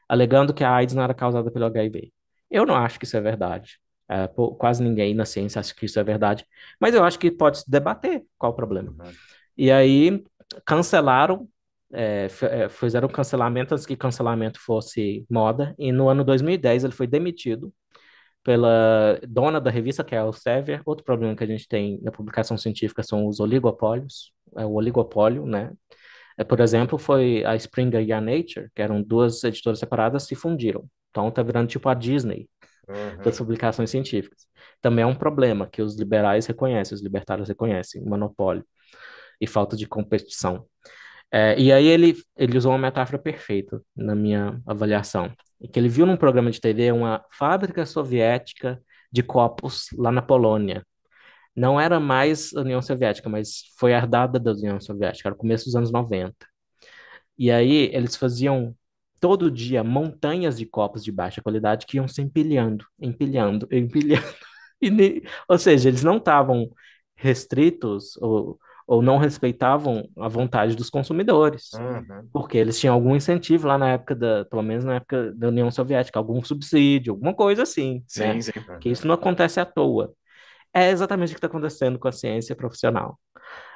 alegando que a AIDS não era causada pelo HIV. Eu não acho que isso é verdade. É, pô, quase ninguém na ciência acha que isso é verdade, mas eu acho que pode se debater qual o problema. E aí cancelaram, é, é, fizeram cancelamento antes que cancelamento fosse moda, e no ano 2010 ele foi demitido pela dona da revista, que é a Elsevier. Outro problema que a gente tem na publicação científica são os oligopólios, é o oligopólio, né? É, por exemplo, foi a Springer e a Nature, que eram duas editoras separadas, se fundiram. Então tá virando tipo a Disney uhum. das publicações científicas. Também é um problema que os liberais reconhecem, os libertários reconhecem, monopólio e falta de competição. É, e aí ele, ele usou uma metáfora perfeita, na minha avaliação, é que ele viu num programa de TV uma fábrica soviética de copos lá na Polônia. Não era mais a União Soviética, mas foi herdada da União Soviética, era o começo dos anos 90. E aí eles faziam todo dia montanhas de copos de baixa qualidade que iam se empilhando, empilhando, empilhando. E, ou seja, eles não estavam restritos ou ou não respeitavam a vontade dos consumidores, uhum. porque eles tinham algum incentivo lá na época da, pelo menos na época da União Soviética, algum subsídio, alguma coisa assim, sim, né? sim. Uhum. que isso não acontece à toa. É exatamente o que está acontecendo com a ciência profissional.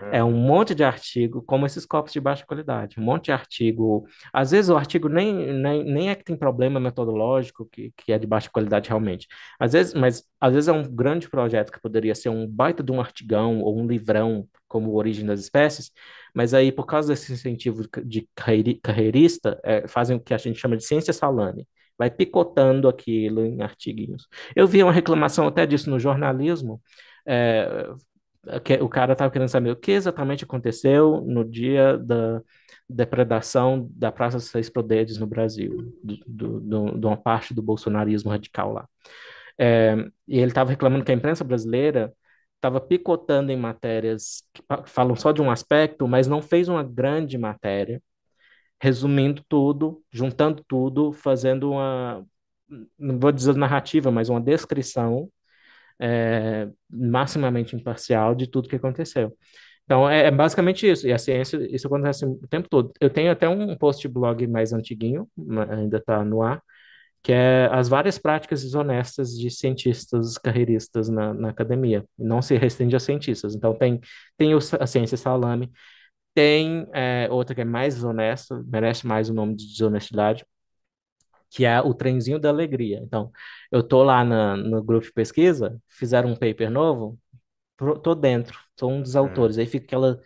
Uhum. É um monte de artigo, como esses copos de baixa qualidade, um monte de artigo. Às vezes o artigo nem, nem, nem é que tem problema metodológico, que, que é de baixa qualidade realmente. Às vezes, mas às vezes é um grande projeto que poderia ser um baita de um artigão ou um livrão, como origem das espécies, mas aí, por causa desse incentivo de carreirista, é, fazem o que a gente chama de ciência salame, vai picotando aquilo em artiguinhos. Eu vi uma reclamação até disso no jornalismo, é, o cara estava querendo saber o que exatamente aconteceu no dia da depredação da Praça Seis Poderes no Brasil, do, do, de uma parte do bolsonarismo radical lá. É, e ele estava reclamando que a imprensa brasileira estava picotando em matérias que falam só de um aspecto, mas não fez uma grande matéria, resumindo tudo, juntando tudo, fazendo uma, não vou dizer narrativa, mas uma descrição é, maximamente imparcial de tudo que aconteceu. Então, é, é, basicamente isso. E a ciência, isso acontece o tempo todo. Eu tenho até um post de blog mais antiguinho, ainda está no ar, que é as várias práticas desonestas de cientistas carreiristas na, na academia. Não se restringe a cientistas. Então, tem, tem o, a ciência salame, tem é, outra que é mais desonesta, merece mais o nome de desonestidade, que é o trenzinho da alegria. Então, eu tô lá na, no grupo de pesquisa, fizeram um paper novo, estou tô dentro, sou um dos hum. autores. Aí fica aquele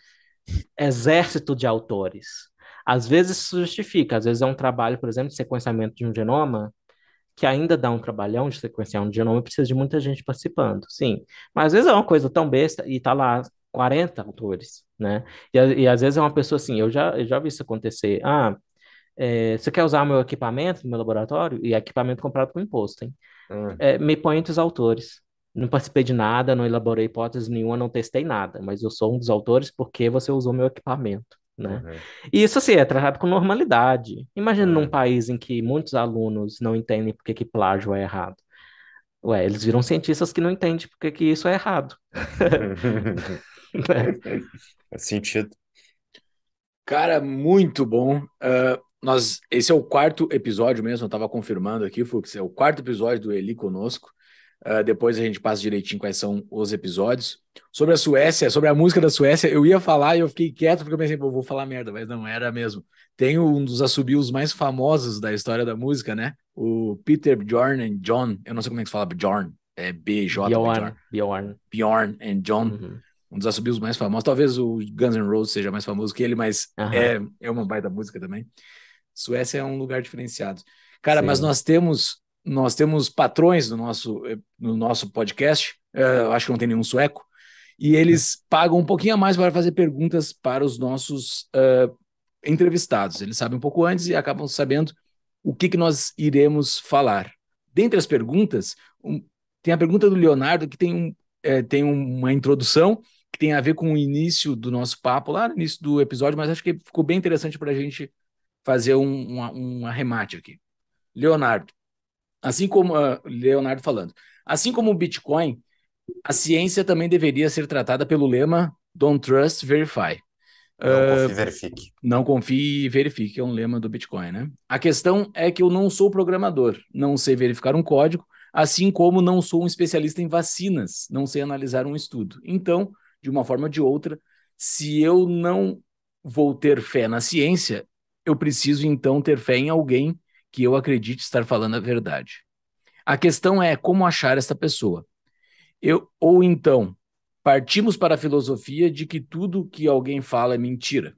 exército de autores. Às vezes isso justifica, às vezes é um trabalho, por exemplo, de sequenciamento de um genoma que ainda dá um trabalhão de sequenciar um genoma, precisa de muita gente participando, sim. Mas às vezes é uma coisa tão besta e tá lá 40 autores, né? E, e às vezes é uma pessoa assim, eu já, eu já vi isso acontecer. Ah, é, você quer usar meu equipamento no meu laboratório? E é equipamento comprado com imposto, hein? Hum. É, me põe entre os autores. Não participei de nada, não elaborei hipótese nenhuma, não testei nada, mas eu sou um dos autores porque você usou meu equipamento. Né? Uhum. E isso assim é tratado com normalidade. Imagina uhum. num é. país em que muitos alunos não entendem porque que plágio é errado. Ué, eles viram cientistas que não entendem porque que isso é errado. né? sentido. Cara, muito bom. Uh, nós, esse é o quarto episódio mesmo, eu estava confirmando aqui, Fux, é o quarto episódio do Eli conosco. Uh, depois a gente passa direitinho quais são os episódios. Sobre a Suécia, sobre a música da Suécia, eu ia falar e eu fiquei quieto porque eu pensei, pô, vou falar merda, mas não era mesmo. Tem um dos assobios mais famosos da história da música, né? O Peter Bjorn and John. Eu não sei como é que se fala Bjorn. É BJ. Bjorn. Bjorn. Bjorn and John. Uhum. Um dos assobios mais famosos. Talvez o Guns N' Roses seja mais famoso que ele, mas uhum. é, é uma baita música também. Suécia é um lugar diferenciado. Cara, Sim. mas nós temos nós temos patrões no nosso, eh, no nosso podcast, uh, acho que não tem nenhum sueco, e eles pagam um pouquinho a mais para fazer perguntas para os nossos uh, entrevistados. Eles sabem um pouco antes e acabam sabendo o que, que nós iremos falar. Dentre as perguntas, um, tem a pergunta do Leonardo, que tem, um, é, tem uma introdução que tem a ver com o início do nosso papo, lá no início do episódio, mas acho que ficou bem interessante para a gente fazer um, um, um arremate aqui. Leonardo, Assim como uh, Leonardo falando, assim como o Bitcoin, a ciência também deveria ser tratada pelo lema Don't Trust, Verify. Não confie ah, verifique. Uh, não confie e verifique, é um lema do Bitcoin, né? A questão é que eu não sou programador, não sei verificar um código, assim como não sou um especialista em vacinas, não sei analisar um estudo. Então, de uma forma ou de outra, se eu não vou ter fé na ciência, eu preciso então ter fé em alguém que eu acredite estar falando a verdade. A questão é como achar essa pessoa. Eu ou então partimos para a filosofia de que tudo que alguém fala é mentira.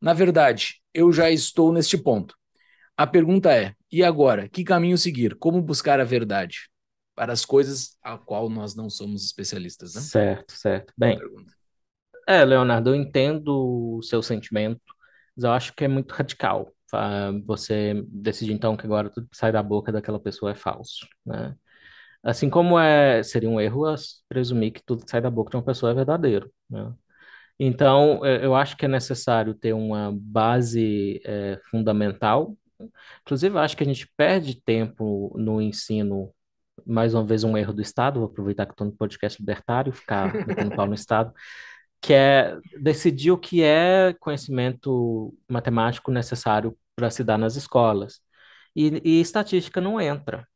Na verdade, eu já estou neste ponto. A pergunta é: e agora, que caminho seguir? Como buscar a verdade para as coisas a qual nós não somos especialistas, né? Certo, certo. Bem. É, Leonardo, eu entendo o seu sentimento, mas eu acho que é muito radical você decide então que agora tudo que sai da boca daquela pessoa é falso, né? Assim como é, seria um erro presumir que tudo que sai da boca de uma pessoa é verdadeiro, né? Então, é, eu acho que é necessário ter uma base é, fundamental. Inclusive, eu acho que a gente perde tempo no ensino mais uma vez um erro do Estado, vou aproveitar que estou no podcast libertário, ficar metendo pau no Estado que é decidir o que é conhecimento matemático necessário para se dar nas escolas. E, e, estatística não entra,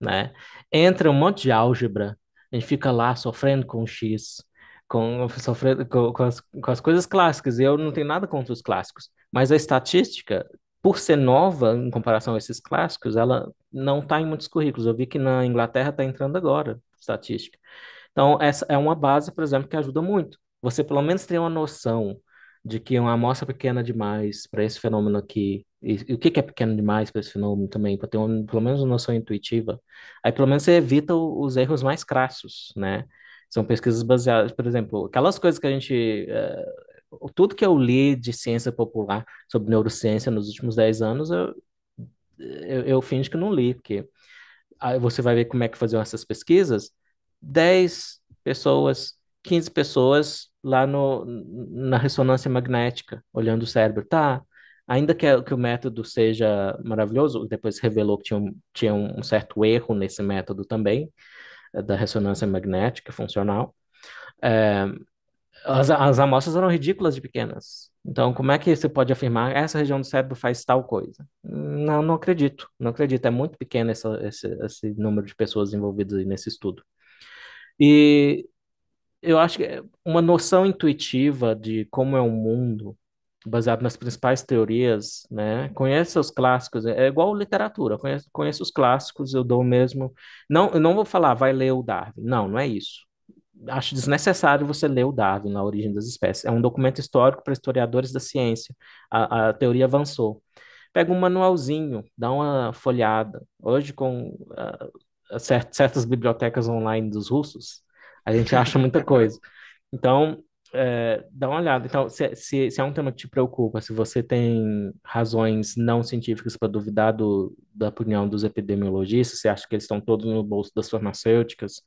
né? Entra um monte de álgebra, a gente fica lá sofrendo com x, com, sofrendo, com, com, as, com as coisas clássicas, e eu não tenho nada contra os clássicos, mas a estatística, por ser nova em comparação a esses clássicos, ela não está em muitos currículos. Eu vi que na Inglaterra está entrando agora estatística. Então, essa é uma base, por exemplo, que ajuda muito você pelo menos tem uma noção de que uma amostra pequena demais para esse fenômeno aqui, e, e o que, que é pequeno demais para esse fenômeno também, para ter um, pelo menos uma noção intuitiva, aí pelo menos você evita o, os erros mais crassos, né? São pesquisas baseadas, por exemplo, aquelas coisas que a gente. Uh, tudo que eu li de ciência popular sobre neurociência nos últimos 10 anos, eu, eu, eu finjo que não li, porque aí você vai ver como é que faziam essas pesquisas. 10 pessoas, 15 pessoas lá no, na ressonância magnética, olhando o cérebro. Tá, ainda que, que o método seja maravilhoso, depois revelou que tinha um, tinha um certo erro nesse método também, eh, da ressonância magnética funcional. É, as, as amostras eram ridículas de pequenas. Então, como é que você pode afirmar essa região do cérebro faz tal coisa? Não, não acredito. Não acredito. É muito pequeno esse, esse número de pessoas envolvidas nesse estudo. E eu acho que é uma noção intuitiva de como é o mundo, baseado nas principais teorias, né? Conhece os clássicos, é igual literatura, conhece, conhece os clássicos, eu dou mesmo. Não, eu não vou falar, vai ler o Darwin. Não, não é isso. Acho desnecessário você ler o Darwin na Origem das Espécies. É um documento histórico para historiadores da ciência. A, a teoria avançou. Pega um manualzinho, dá uma folhada. Hoje, com uh, certas bibliotecas online dos russos, a gente acha muita coisa. Então, é, dá uma olhada. Então, se, se, se, é um tema que te preocupa, se você tem razões não científicas para duvidar do, da opinião dos epidemiologistas, você acha que eles estão todos no bolso das farmacêuticas,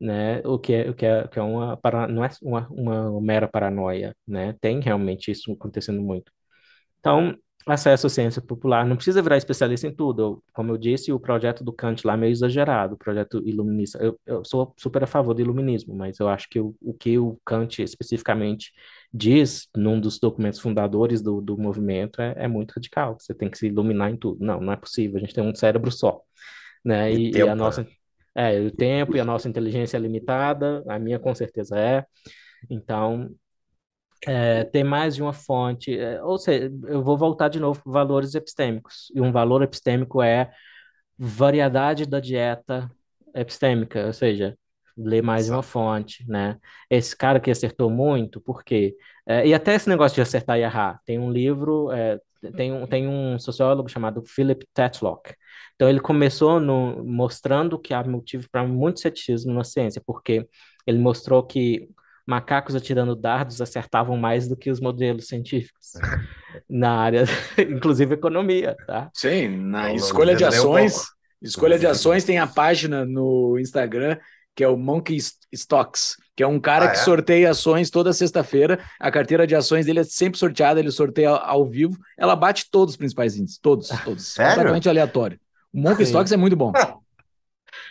né? O que é, o que é, que é uma, para, não é uma, uma mera paranoia, né? Tem realmente isso acontecendo muito. Então, acesso à ciência popular. Não precisa virar especialista em tudo. Como eu disse, o projeto do Kant lá é meio exagerado, o projeto iluminista. Eu, eu sou super a favor do iluminismo, mas eu acho que o, o que o Kant especificamente diz num dos documentos fundadores do, do movimento é, é muito radical. Você tem que se iluminar em tudo. Não, não é possível. A gente tem um cérebro só. Né? E, e, e a nossa. Né? É, o tempo e a nossa inteligência é limitada, a minha com certeza é. Então, é, ter mais de uma fonte, é, ou seja, eu vou voltar de novo para valores epistêmicos, e um valor epistêmico é variedade da dieta epistêmica, ou seja, ler mais uma fonte, né? Esse cara que acertou muito, por quê? É, e até esse negócio de acertar e errar, tem um livro, é, tem, um, tem um sociólogo chamado Philip Tetlock, então ele começou no, mostrando que há motivo para muito ceticismo na ciência, porque ele mostrou que macacos atirando dardos acertavam mais do que os modelos científicos é. na área, inclusive economia, tá? Sim, na é escolha de é ações, um escolha de ações tem a página no Instagram que é o Monkey Stocks, que é um cara ah, que sorteia ações toda sexta-feira. A carteira de ações dele é sempre sorteada, ele sorteia ao vivo. Ela bate todos os principais índices, todos, todos. Sério? Completamente aleatório. O Monkey Sim. Stocks é muito bom.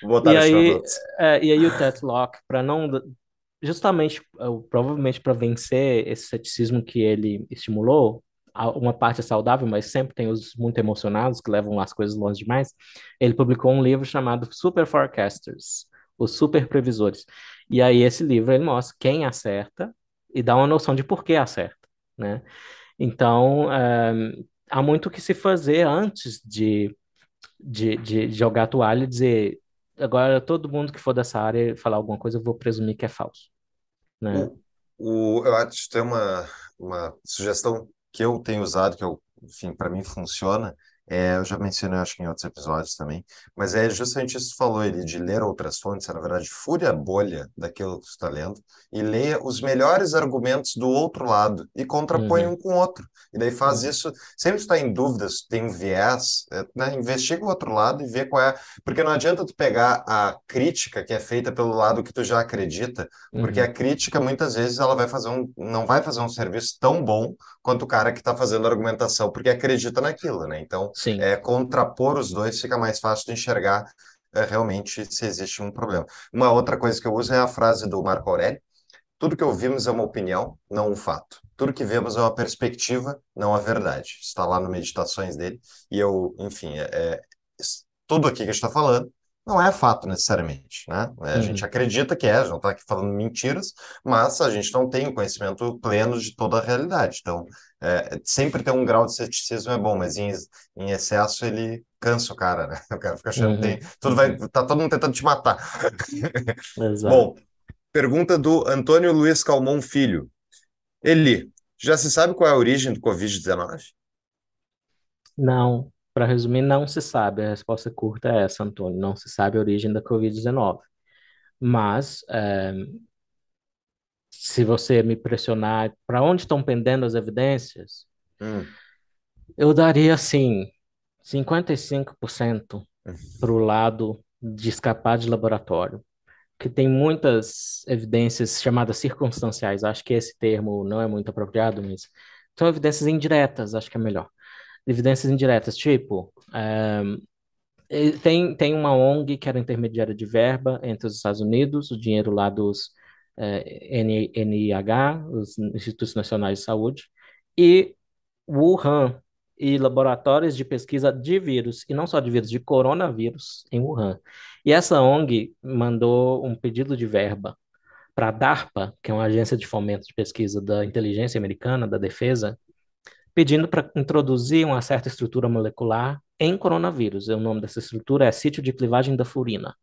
Vou botar e, aí, é, e aí o Tetlock para não justamente, eh, provavelmente para vencer esse ceticismo que ele estimulou, uma parte é saudável, mas sempre tem os muito emocionados que levam as coisas longe demais. Ele publicou um livro chamado Super Forecasters, os super previsores. E aí esse livro ele mostra quem acerta e dá uma noção de por que acerta, né? Então, é, há muito o que se fazer antes de, de, de jogar a toalha e dizer agora todo mundo que for dessa área falar alguma coisa, eu vou presumir que é falso. Né? O, o, eu acho que tem uma, uma sugestão que eu tenho usado, que eu, enfim, para mim funciona, é, eu já mencionei, acho que em outros episódios também, mas é justamente isso que falou ele, de ler outras fontes, na verdade, fure a bolha daquilo que você está lendo e leia os melhores argumentos do outro lado e contrapõe uhum. um com o outro. E daí faz uhum. isso, sempre está em dúvidas, tem um viés, é, né? investiga o outro lado e vê qual é. Porque não adianta tu pegar a crítica que é feita pelo lado que tu já acredita, uhum. porque a crítica muitas vezes ela vai fazer um, não vai fazer um serviço tão bom quanto o cara que está fazendo a argumentação, porque acredita naquilo, né? Então, Sim. É, contrapor os dois fica mais fácil de enxergar é, realmente se existe um problema. Uma outra coisa que eu uso é a frase do Marco Aurélio: tudo que ouvimos é uma opinião, não um fato. Tudo que vemos é uma perspectiva, não a verdade. Está lá no Meditações dele. E eu, enfim, é, é tudo aqui que a gente está falando não é fato necessariamente, né? É, a uhum. gente acredita que é, não está aqui falando mentiras, mas a gente não tem conhecimento pleno de toda a realidade. Então, é, sempre ter um grau de ceticismo é bom, mas em, em excesso ele cansa o cara, né? O cara fica achando que tem. Uhum. Tudo vai, uhum. tá todo mundo tentando te matar. Exato. Bom, pergunta do Antônio Luiz Calmon Filho. Eli, já se sabe qual é a origem do Covid-19? Não. Para resumir, não se sabe. A resposta curta é essa, Antônio. Não se sabe a origem da Covid-19. Mas é, se você me pressionar para onde estão pendendo as evidências, hum. eu daria assim 55% para o lado de escapar de laboratório, que tem muitas evidências chamadas circunstanciais. Acho que esse termo não é muito apropriado, mas são evidências indiretas, acho que é melhor. Evidências indiretas, tipo, ehm, tem, tem uma ONG que era intermediária de verba entre os Estados Unidos, o dinheiro lá dos é, NIH, os Institutos Nacionais de Saúde, e Wuhan, e laboratórios de pesquisa de vírus, e não só de vírus, de coronavírus em Wuhan. E essa ONG mandou um pedido de verba para a DARPA, que é uma agência de fomento de pesquisa da inteligência americana, da defesa, pedindo para introduzir uma certa estrutura molecular em coronavírus. O nome dessa estrutura é sítio de clivagem da furina.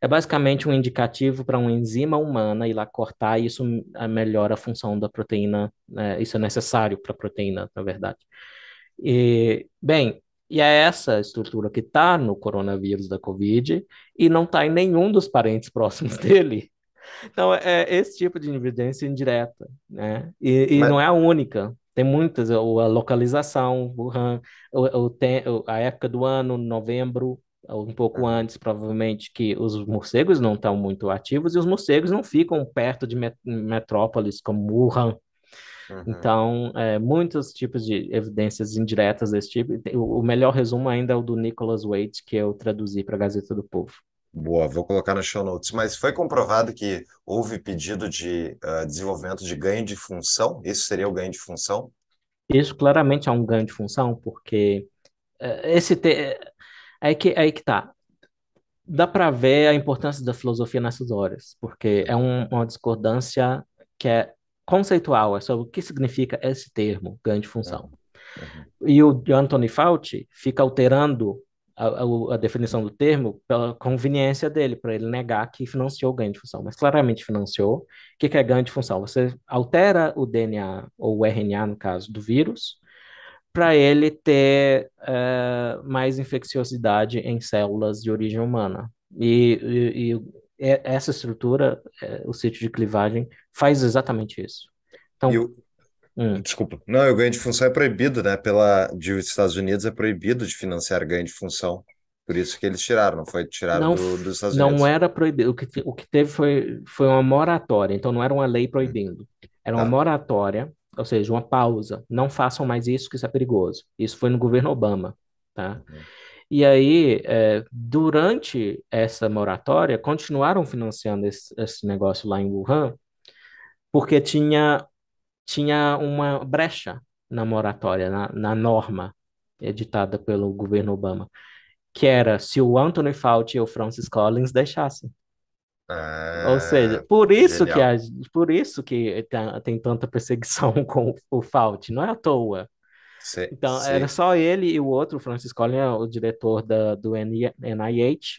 É basicamente um indicativo para uma enzima humana ir lá cortar, e isso melhora a função da proteína, né? isso é necessário para a proteína, na verdade. E, bem, e é essa estrutura que está no coronavírus da Covid e não está em nenhum dos parentes próximos dele. Então, é, é esse tipo de evidência indireta, né? E, e Mas... não é a única. Tem muitas, a localização, Wuhan, o, a época do ano, novembro, um pouco antes, provavelmente, que os morcegos não estão muito ativos e os morcegos não ficam perto de metrópoles como Wuhan. Uhum. Então, é, muitos tipos de evidências indiretas desse tipo. O, o melhor resumo ainda é o do Nicholas Waite, que eu traduzi para a Gazeta do Povo. Boa, vou colocar no show notes. Mas foi comprovado que houve pedido de uh, desenvolvimento de ganho de função? Isso seria o ganho de função? Isso claramente é um ganho de função, porque uh, esse te é que, é aí que tá. Dá para ver a importância da filosofia nessas horas, porque é um, uma discordância que é conceitual, é sobre o que significa esse termo, ganho de função. Uhum. E o Anthony Fauci fica alterando a, a, a, definição do termo pela conveniência dele, para ele negar que financiou ganho de função, mas claramente financiou. O que, que é ganho de função? Você altera o DNA, ou o RNA, no caso, do vírus, para ele ter uh, mais infecciosidade em células de origem humana. E, e, e essa estrutura, eh, o sítio de clivagem, faz exatamente isso. Então, hum. Desculpa. Não, o ganho de função é proibido, né? Pela de os Estados Unidos é proibido de financiar ganho de função. Por isso que eles tiraram, não foi tirado não, do, dos Estados não Unidos. Não era proibido. O que, o que teve foi, foi uma moratória, então não era uma lei proibindo. Era uma ah. moratória ou seja, uma pausa. Não façam mais isso, que isso é perigoso. Isso foi no governo Obama, tá? Uhum. E aí, é, durante essa moratória, continuaram financiando esse, esse, negócio lá em Wuhan, porque tinha, tinha uma brecha na moratória, na, na norma editada pelo governo Obama, que era se o Anthony Fauci e o Francis Collins deixassem. Ah, Ou seja, por isso genial. que a, por isso que tem, tá, tem tanta perseguição com o Fault, não é à toa. Sim, então, sim. era só ele e o outro, o Francis Collin, o diretor da, do NIH,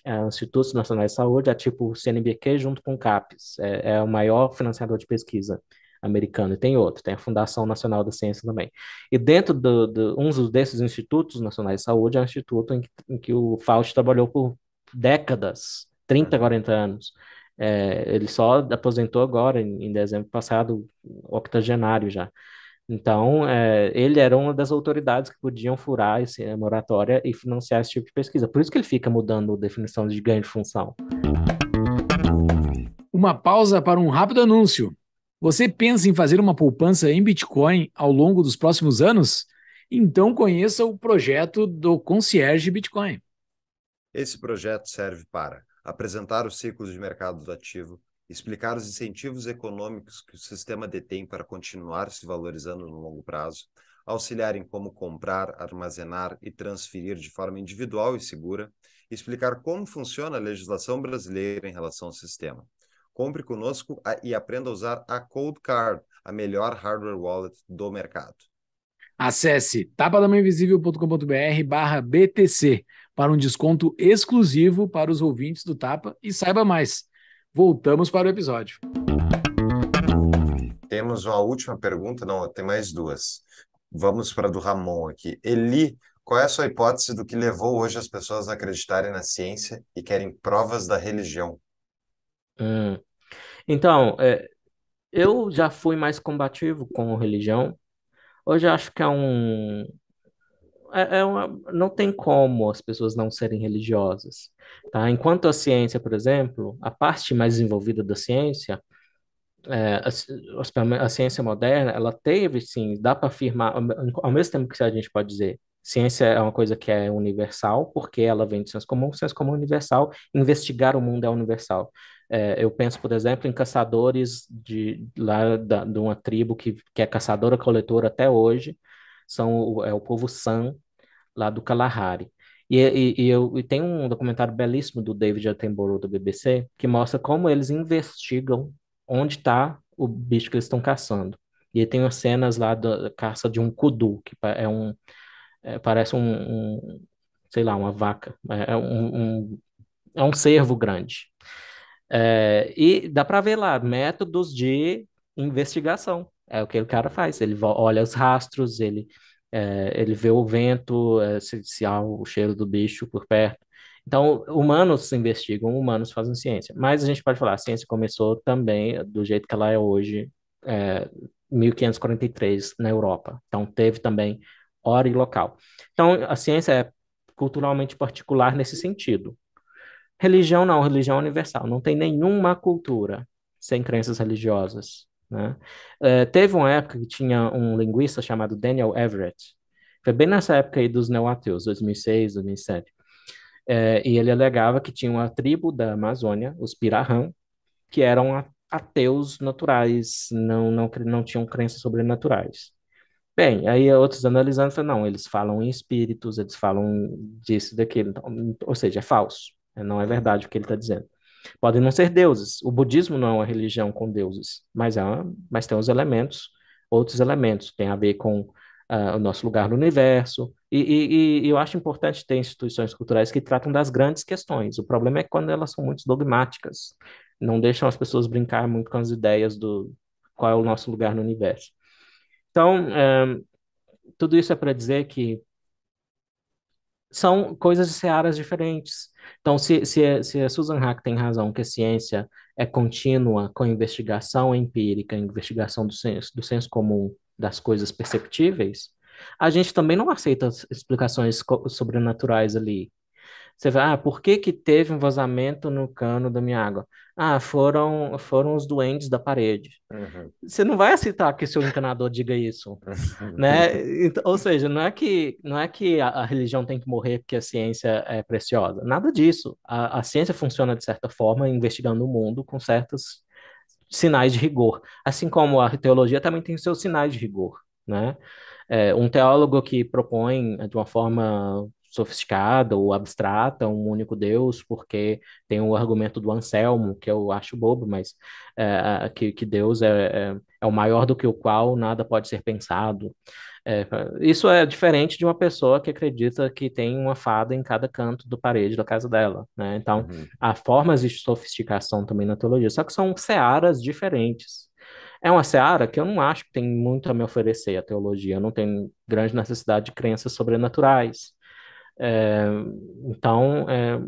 é Instituto Nacional de Saúde, é tipo o CNBq junto com o CAPES, é, é o maior financiador de pesquisa americano, e tem outro, tem a Fundação Nacional da Ciência também. E dentro do, do um desses institutos nacionais de saúde é um instituto em que, em que o Fauci trabalhou por décadas, 30, 40 uhum. anos. É, ele só aposentou agora, em, em dezembro passado, octogenário já. Então, é, ele era uma das autoridades que podiam furar essa a moratória e financiar esse tipo de pesquisa. Por isso que ele fica mudando a definição de ganho de função. Uma pausa para um rápido anúncio. Você pensa em fazer uma poupança em Bitcoin ao longo dos próximos anos? Então conheça o projeto do Concierge Bitcoin. Esse projeto serve para apresentar os ciclos de mercado do ativo, explicar os incentivos econômicos que o sistema detém para continuar se valorizando no longo prazo, auxiliar em como comprar, armazenar e transferir de forma individual e segura, explicar como funciona a legislação brasileira em relação ao sistema. Compre conosco e aprenda a usar a Cold Card, a melhor hardware wallet do mercado. Acesse tapadamainvisível.com.br barra BTC para um desconto exclusivo para os ouvintes do Tapa e saiba mais. Voltamos para o episódio. Temos uma última pergunta, não, tem mais duas. Vamos para a do Ramon aqui. Eli, qual é a sua hipótese do que levou hoje as pessoas a acreditarem na ciência e querem provas da religião? Hum. Então, é, eu já fui mais combativo com religião. Hoje acho que é um, é, é, uma, não tem como as pessoas não serem religiosas, tá? Enquanto a ciência, por exemplo, a parte mais desenvolvida da ciência, é, a, a, ciência moderna, ela teve, sim, dá para afirmar, ao mesmo tempo que a gente pode dizer, ciência é uma coisa que é universal, porque ela vem de senso comum, senso comum é universal, investigar o mundo é universal. É, eu penso, por exemplo, em caçadores de, lá da, de uma tribo que, que é caçadora-coletora até hoje, são o, é, o povo San, lá do Kalahari. E, e, e, eu, e tem um documentário belíssimo do David Attenborough, do BBC, que mostra como eles investigam onde está o bicho que eles estão caçando. E tem umas cenas lá da caça de um kudu, que é um, é, parece um, um, sei lá, uma vaca, é, é um, um é um cervo grande. É, e dá para ver lá métodos de investigação. É o que o cara faz, ele olha os rastros, ele, é, ele vê o vento, é, se, se há o cheiro do bicho por perto. Então, humanos investigam, humanos fazem ciência. Mas a gente pode falar, a ciência começou também do jeito que ela é hoje, é, 1543 na Europa. Então, teve também hora e local. Então, a ciência é culturalmente particular nesse sentido. Religião não, religião é universal. Não tem nenhuma cultura sem crenças religiosas. Né? Eh, teve uma época que tinha um linguista chamado Daniel Everett, foi bem nessa época aí dos neoateus, 2006, 2007. É, e ele alegava que tinha uma tribo da Amazônia, os Pirahã, que eram ateus naturais, não, não, não tinham crenças sobrenaturais. Bem, aí outros analisando falam, não, eles falam em espíritos, eles falam disso, daquilo, então, ou seja, é falso, não é verdade o que ele está dizendo. Podem não ser deuses. O budismo não é uma religião com deuses, mas, há, é mas tem os elementos, outros elementos. Tem a ver com uh, o nosso lugar no universo. E, e, e eu acho importante ter instituições culturais que tratam das grandes questões. O problema é quando elas são muito dogmáticas. Não deixam as pessoas brincar muito com as ideias do qual é o nosso lugar no universo. Então, um, ah, tudo isso é para dizer que são coisas de searas diferentes. Então, se, se, é, se a é Susan Hack tem razão que a ciência é contínua com a investigação empírica, a investigação do senso, do senso comum das coisas perceptíveis, a gente também não aceita explicações sobrenaturais ali. Você vai, ah, por que que teve um vazamento no cano da minha água? Ah, foram, foram os doentes da parede. Uhum. Você não vai aceitar que seu encanador diga isso, né? Então, ou seja, não é que, não é que a, a, religião tem que morrer porque a ciência é preciosa. Nada disso. A, a ciência funciona de certa forma, investigando o mundo com certos sinais de rigor. Assim como a teologia também tem seus sinais de rigor, né? É, um teólogo que propõe de uma forma sofisticada ou abstrata, um único Deus, porque tem o argumento do Anselmo, que eu acho bobo, mas é, que, que Deus é, é, é, o maior do que o qual nada pode ser pensado. É, isso é diferente de uma pessoa que acredita que tem uma fada em cada canto do parede da casa dela, né? Então, uhum. há formas de sofisticação também na teologia, só que são searas diferentes. É uma seara que eu não acho que tem muito a me oferecer a teologia, eu não tenho grande necessidade de crenças sobrenaturais é, então, é,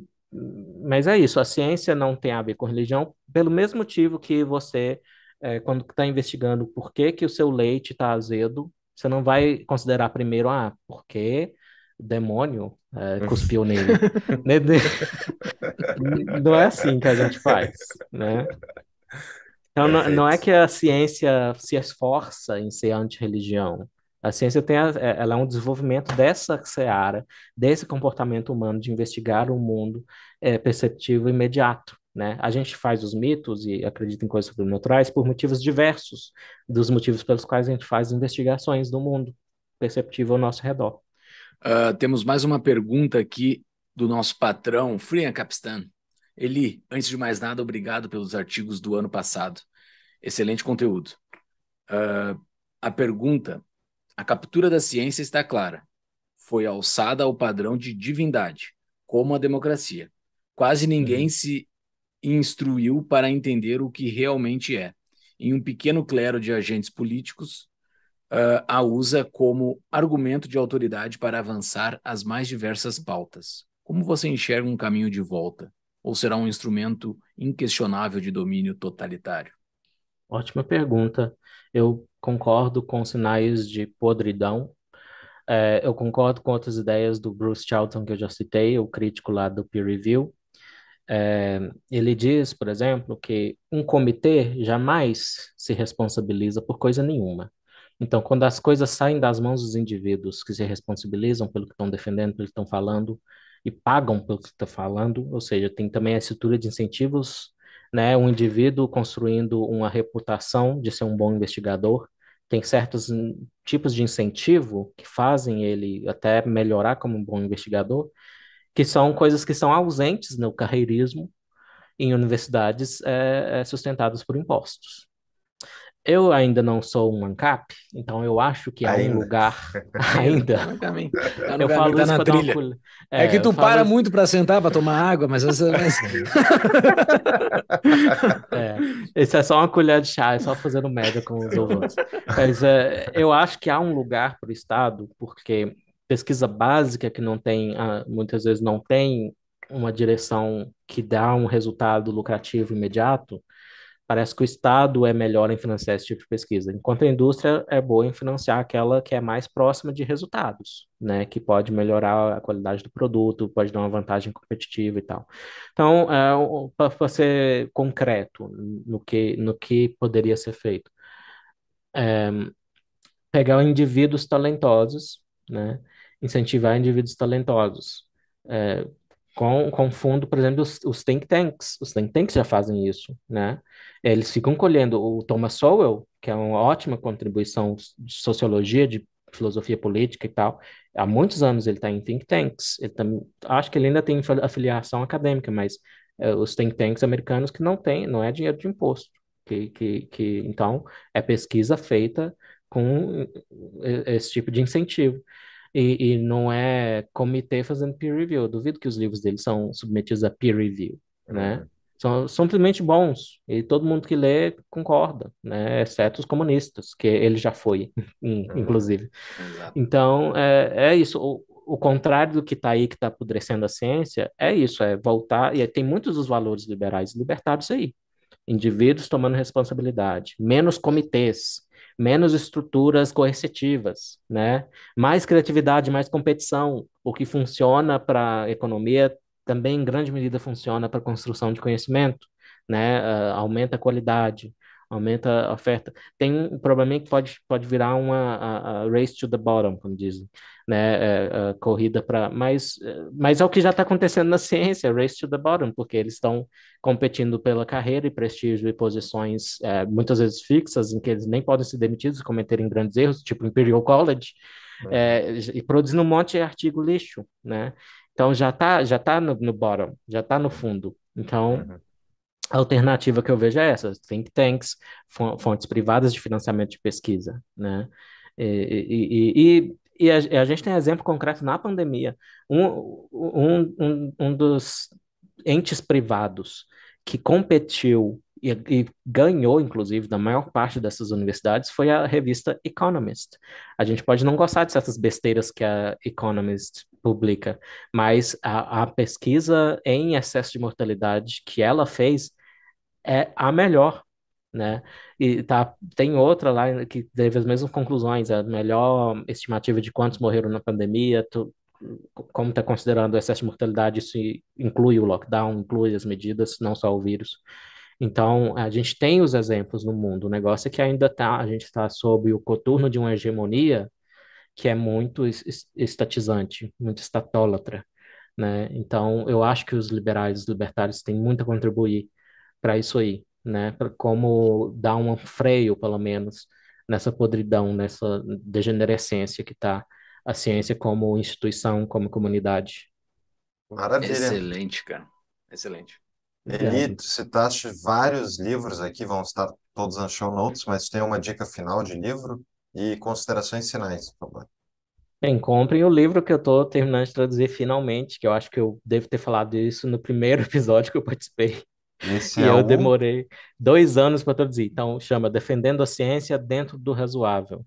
mas é isso, a ciência não tem a ver com religião, pelo mesmo motivo que você, é, quando está investigando por que, que o seu leite está azedo, você não vai considerar primeiro, ah, porque o demônio é, cuspiu nele. Né, não é assim que a gente faz, né? Então, não, não, é que a ciência se esforça em ser anti-religião. A ciência tem a, é, ela é um desenvolvimento dessa seara, desse comportamento humano de investigar o mundo é, perceptivo imediato. Né? A gente faz os mitos e acredita em coisas sobrenaturais por motivos diversos dos motivos pelos quais a gente faz investigações do mundo perceptivo ao nosso redor. Uh, temos mais uma pergunta aqui do nosso patrão, Frian Capistan. Eli, antes de mais nada, obrigado pelos artigos do ano passado. Excelente conteúdo. Uh, a pergunta a captura da ciência está clara. Foi alçada ao padrão de divindade, como a democracia. Quase ninguém uhum. se instruiu para entender o que realmente é. Em um pequeno clero de agentes políticos, uh, a usa como argumento de autoridade para avançar as mais diversas pautas. Como você enxerga um caminho de volta? Ou será um instrumento inquestionável de domínio totalitário? Ótima pergunta. Eu concordo com sinais de podridão. É, eu concordo com outras ideias do Bruce Charlton que eu já citei, o crítico lá do peer review. É, ele diz, por exemplo, que um comitê jamais se responsabiliza por coisa nenhuma. Então, quando as coisas saem das mãos dos indivíduos que se responsabilizam pelo que estão defendendo, pelo que estão falando, e pagam pelo que estão falando, ou seja, tem também a estrutura de incentivos né? Um indivíduo construindo uma reputação de ser um bom investigador, tem certos tipos de incentivo que fazem ele até melhorar como um bom investigador, que são coisas que são ausentes no carreirismo em universidades é, sustentadas por impostos. Eu ainda não sou um ANCAP, então eu acho que é há é um lugar ainda. É eu, falo tá na trilha. Uma... É, é, que tu para isso... muito para sentar para tomar água, mas você... é, isso é só uma colher de chá, é só fazendo média com os ouvintes. Mas é, eu acho que há um lugar para o Estado, porque pesquisa básica que não tem, ah, muitas vezes não tem uma direção que dá um resultado lucrativo imediato, parece que o Estado é melhor em financiar esse tipo de pesquisa, enquanto a indústria é boa em financiar aquela que é mais próxima de resultados, né, que pode melhorar a qualidade do produto, pode dar uma vantagem competitiva e tal. Então, é, para ser concreto no que, no que poderia ser feito, é, pegar indivíduos talentosos, né, incentivar indivíduos talentosos, é, com, com fundo, por exemplo, os, os think tanks. Os think tanks já fazem isso, né? É, eles ficam colhendo o Thomas Sowell, que é uma ótima contribuição de sociologia, de filosofia política e tal. Há muitos anos ele está em think tanks. Ele também, acho que ele ainda tem afiliação acadêmica, mas é, os think tanks americanos que não tem, não é dinheiro de imposto. Que, que, que então é pesquisa feita com é, esse tipo de incentivo. E, e, não é comitê fazendo peer review. Eu duvido que os livros dele são submetidos a peer review, né? Uhum. São, simplesmente bons e todo mundo que lê concorda, né? Exceto os comunistas, que ele já foi, uhum. inclusive. Então, é, é isso. O, o contrário do que está aí, que está apodrecendo a ciência, é isso, é voltar, e tem muitos dos valores liberais libertados libertários aí. Indivíduos tomando responsabilidade, menos comitês, menos estruturas coercitivas, né? Mais criatividade, mais competição. O que funciona para a economia também, em grande medida, funciona para a construção de conhecimento, né? Uh, aumenta a qualidade aumenta a oferta. Tem um problema que pode, pode virar uma a, a race to the bottom, como dizem, né? A, é, é, corrida para. Mas, mas é o que já está acontecendo na ciência, race to the bottom, porque eles estão competindo pela carreira e prestígio e posições é, muitas vezes fixas, em que eles nem podem ser demitidos e cometerem grandes erros, tipo Imperial College. É, é e produzindo um monte de artigo lixo, né? Então já está já tá no, no bottom, já está no fundo. Então, uhum. A alternativa que eu vejo é essa: think tanks, fontes privadas de financiamento de pesquisa, né? E, e, e, e a, a, gente tem exemplo concreto na pandemia. Um, um, um, um dos entes privados que competiu e, e, ganhou, inclusive, da maior parte dessas universidades, foi a revista Economist. A gente pode não gostar de certas besteiras que a Economist publica, mas a, a pesquisa em excesso de mortalidade que ela fez é a melhor, né? E tá, tem outra lá que teve as mesmas conclusões, é a melhor estimativa de quantos morreram na pandemia, tu, como está considerando o excesso de mortalidade, isso inclui o lockdown, inclui as medidas, não só o vírus. Então, a gente tem os exemplos no mundo. O negócio é que ainda tá, a gente está sob o coturno de uma hegemonia que é muito estatizante, muito estatólatra. Né? Então, eu acho que os liberais, os libertários têm muito a contribuir para isso aí, né? Pra como dar um freio, pelo menos, nessa podridão, nessa degenerescência que está a ciência como instituição, como comunidade. Maravilha. Excelente, cara. Excelente. Eli, tu citaste vários livros aqui, vão estar todos na show notes, mas tem uma dica final de livro e considerações finais, por favor. Bem, comprem o livro que eu estou terminando de traduzir finalmente, que eu acho que eu devo ter falado isso no primeiro episódio que eu participei. Esse e é eu demorei dois anos para traduzir. Então, chama Defendendo a Ciência Dentro do Razoável.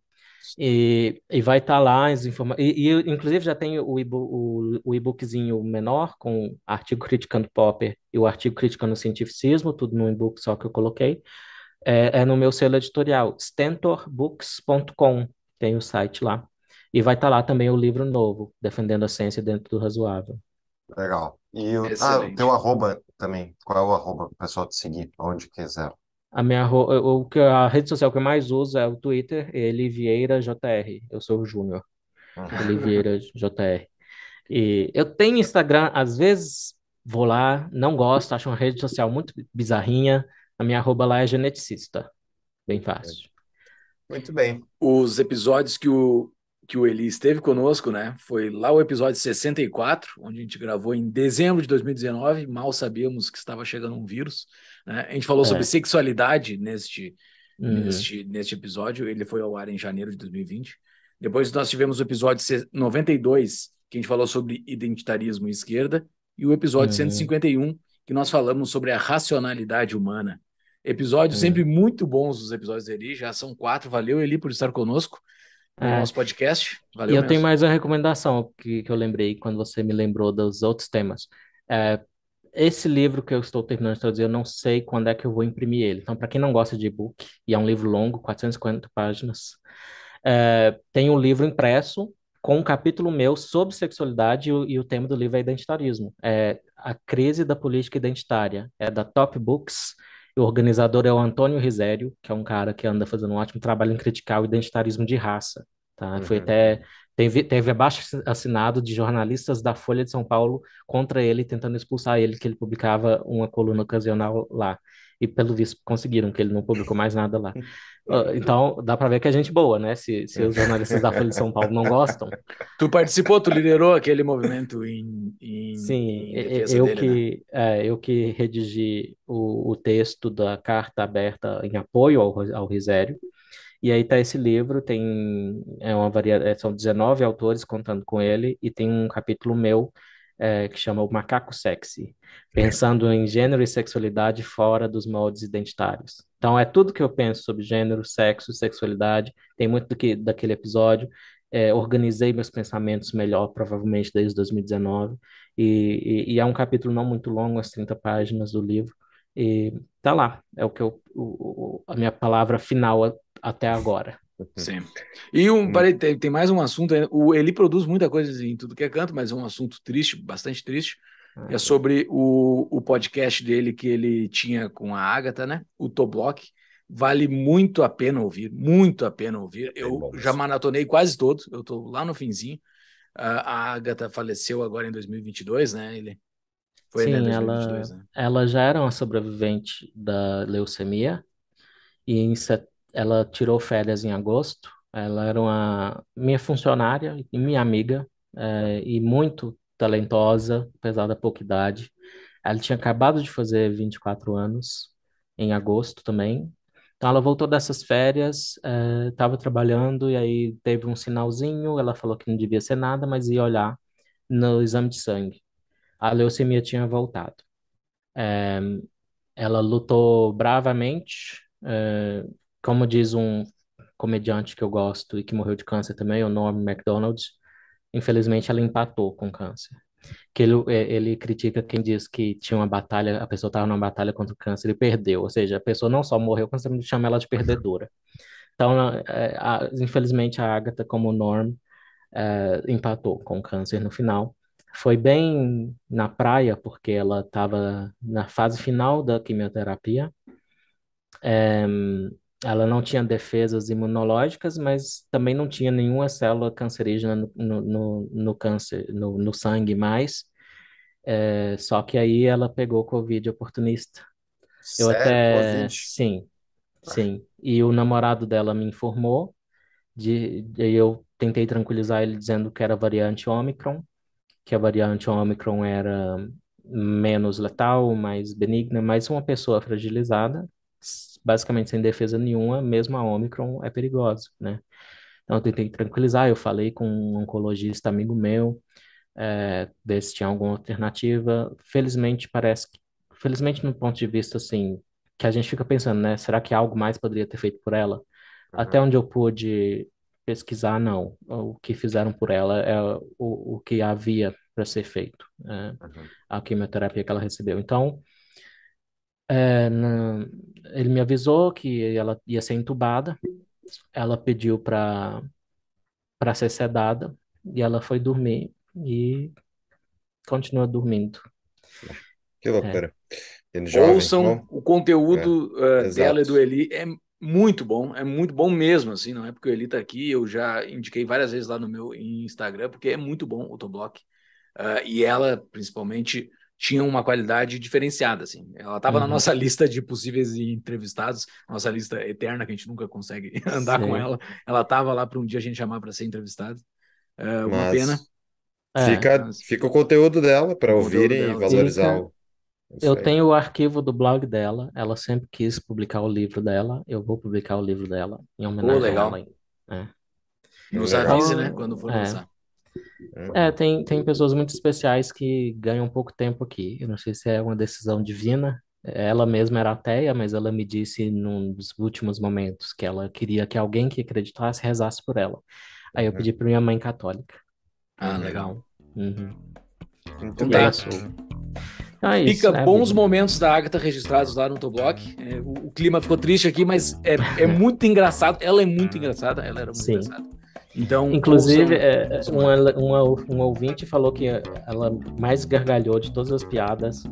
E, e vai estar tá lá as informações. E, e, inclusive, já tem o, o, o e-bookzinho menor, com artigo criticando Popper e o artigo criticando o cientificismo, tudo num e-book só que eu coloquei. É, é no meu selo editorial, stentorbooks.com, tem o site lá. E vai estar tá lá também o livro novo, Defendendo a Ciência Dentro do Razoável. Legal. E o ah, teu arroba também. Qual é o arroba o pessoal te seguir? Onde quiser. A minha o que a rede social que eu mais uso é o Twitter, Eli Vieira JR. Eu sou o Júnior, Oliveira uhum. JR. E eu tenho Instagram, às vezes vou lá, não gosto, acho uma rede social muito bizarrinha. A minha arroba lá é geneticista, bem fácil. Muito bem. Os episódios que o que o Eli esteve conosco, né? Foi lá o episódio 64, onde a gente gravou em dezembro de 2019, mal sabíamos que estava chegando um vírus. Né? A gente falou é. sobre sexualidade neste, uhum. neste, neste episódio, ele foi ao ar em janeiro de 2020. Depois nós tivemos o episódio 92, que a gente falou sobre identitarismo e esquerda, e o episódio uhum. 151, que nós falamos sobre a racionalidade humana. Episódios uhum. sempre muito bons os episódios dele, já são quatro. Valeu, Eli, por estar conosco. É, nosso podcast. Valeu e eu mesmo. tenho mais uma recomendação que, que eu lembrei quando você me lembrou dos outros temas. É, esse livro que eu estou terminando de traduzir, eu não sei quando é que eu vou imprimir ele. Então, para quem não gosta de e-book, e é um livro longo, 440 páginas, é, tem um livro impresso com um capítulo meu sobre sexualidade e o, e o tema do livro é identitarismo. É A Crise da Política Identitária. É da Top Books. o organizador é o Antônio Risério, que é um cara que anda fazendo um ótimo trabalho em criticar o identitarismo de raça. Tá? Uhum. Foi até teve, teve abaixo assinado de jornalistas da Folha de São Paulo contra ele, tentando expulsar ele, que ele publicava uma coluna ocasional lá. E pelo visto conseguiram, que ele não publicou mais nada lá. Então, dá para ver que é gente boa, né? Se, se os jornalistas da Folha de São Paulo não gostam. Tu participou, tu liderou aquele movimento em. em Sim, em eu, dele, que, né? é, eu que redigi o, o texto da carta aberta em apoio ao, ao Risério. E aí tá esse livro, tem é uma variedade, é, são 19 autores contando com ele, e tem um capítulo meu é, que chama O Macaco Sexy, pensando em gênero e sexualidade fora dos moldes identitários. Então é tudo que eu penso sobre gênero, sexo, sexualidade, tem muito do que, daquele episódio. É, organizei meus pensamentos melhor, provavelmente desde 2019, e, e, e é um capítulo não muito longo, as 30 páginas do livro, e tá lá, é o que eu, o, a minha palavra final até agora. Uhum. Sim. E um, hum. parei, tem, tem, mais um assunto. O Eli produz muita coisa em tudo que é canto, mas é um assunto triste, bastante triste. Ah, é, é sobre o, o podcast dele que ele tinha com a Agatha, né? O Toblock. Vale muito a pena ouvir, muito a pena ouvir. É eu já maratonei quase todo, eu tô lá no finzinho. A Agatha faleceu agora em 2022, né? Ele foi né, Sim, né, 2022, ela, né? ela já era uma sobrevivente da leucemia e em set ela tirou férias em agosto. Ela era uma minha funcionária e minha amiga, é, e muito talentosa, apesar da pouca idade. Ela tinha acabado de fazer 24 anos, em agosto também. Então ela voltou dessas férias, estava eh, é, trabalhando, e aí teve um sinalzinho. Ela falou que não devia ser nada, mas ia olhar no exame de sangue. A leucemia tinha voltado. É, ela lutou bravamente, é, como diz um comediante que eu gosto e que morreu de câncer também, o Norm MacDonald, infelizmente ela empatou com câncer. Que ele, é, ele critica quem diz que tinha uma batalha, a pessoa estava numa batalha contra o câncer e perdeu. Ou seja, a pessoa não só morreu, mas também chama ela de perdedora. Então, a, é, a, infelizmente, a Agatha, como Norm, é, empatou com câncer no final. Foi bem na praia, porque ela estava na fase final da quimioterapia. Ela não tinha defesas imunológicas, mas também não tinha nenhuma célula cancerígena no, no, no, no câncer, no, no sangue mais. É, só que aí ela pegou Covid oportunista. Sério? Eu até. COVID? Sim, sim. E o namorado dela me informou, de, de, eu tentei tranquilizar ele dizendo que era variante Omicron, que a variante Omicron era menos letal, mais benigna, mais uma pessoa fragilizada basicamente sem defesa nenhuma, mesmo a Omicron é perigosa, né? Então eu tentei tranquilizar, eu falei com um oncologista amigo meu, é, ver se tinha alguma alternativa. Felizmente parece que, felizmente no ponto de vista assim, que a gente fica pensando, né? Será que algo mais poderia ter feito por ela? Uhum. Até onde eu pude pesquisar, não. O que fizeram por ela é o, o que havia para ser feito, é, uhum. a quimioterapia que ela recebeu. Então, é, ele me avisou que ela ia ser entubada. Ela pediu para para ser sedada e ela foi dormir e continua dormindo. Que é. loucura. Jovem, Ouçam o conteúdo uh, dela e do Eli é muito bom, é muito bom mesmo, assim, não é porque o Eli tá aqui, eu já indiquei várias vezes lá no meu Instagram, porque é muito bom o Toblock. Uh, ah, e ela, principalmente, tinha uma qualidade diferenciada, assim. Ela estava uhum. na nossa lista de possíveis entrevistados, nossa lista eterna que a gente nunca consegue andar Sim. com ela. Ela estava lá para um dia a gente chamar para ser entrevistado. É, uma Mas... pena. É. Fica, é. fica o conteúdo dela para ouvirem dela. e valorizar fica. É. o eu tenho o arquivo do blog dela. Ela sempre quis publicar o livro dela. Eu vou publicar o livro dela em homenagem oh, legal. a ela. É. Nos avise, né? Quando for é. lançar. É, é tem, tem pessoas muito especiais que ganham pouco tempo aqui. Eu não sei se é uma decisão divina. Ela mesma era ateia, mas ela me disse num dos últimos momentos que ela queria que alguém que acreditasse rezasse por ela. Aí eu pedi para minha mãe católica. Ah, uhum. legal. Uhum. Então tá. então é Ah, isso, Fica é né, bons momentos da Agatha registrados lá no Toblock. É, o, o, clima ficou triste aqui, mas é, é muito engraçado. Ela é muito uhum. engraçada. Ela era muito Sim. engraçada. Então, Inclusive, é, uma, uma, uma ouvinte falou que ela mais gargalhou de todas as piadas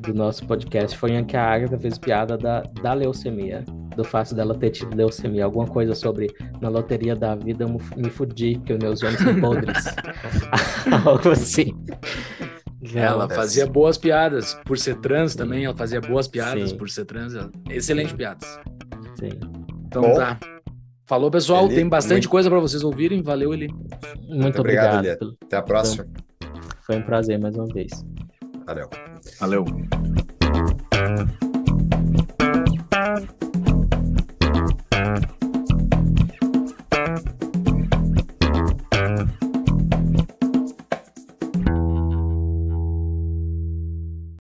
do nosso podcast foi em que a Agatha fez piada da, da leucemia, do fato dela ter tido leucemia, alguma coisa sobre na loteria da vida eu me fudi, que os meus olhos são podres. Algo assim. Ela fazia boas piadas por ser trans também, ela fazia boas piadas Sim. por ser trans, excelente piadas. Sim. Então tá. Bom. tá. Falou, pessoal. Eli, tem bastante muito... coisa para vocês ouvirem. Valeu, Eli. Muito, muito obrigado. obrigado pelo... Até a próxima. Foi um prazer mais uma vez. Valeu. Valeu.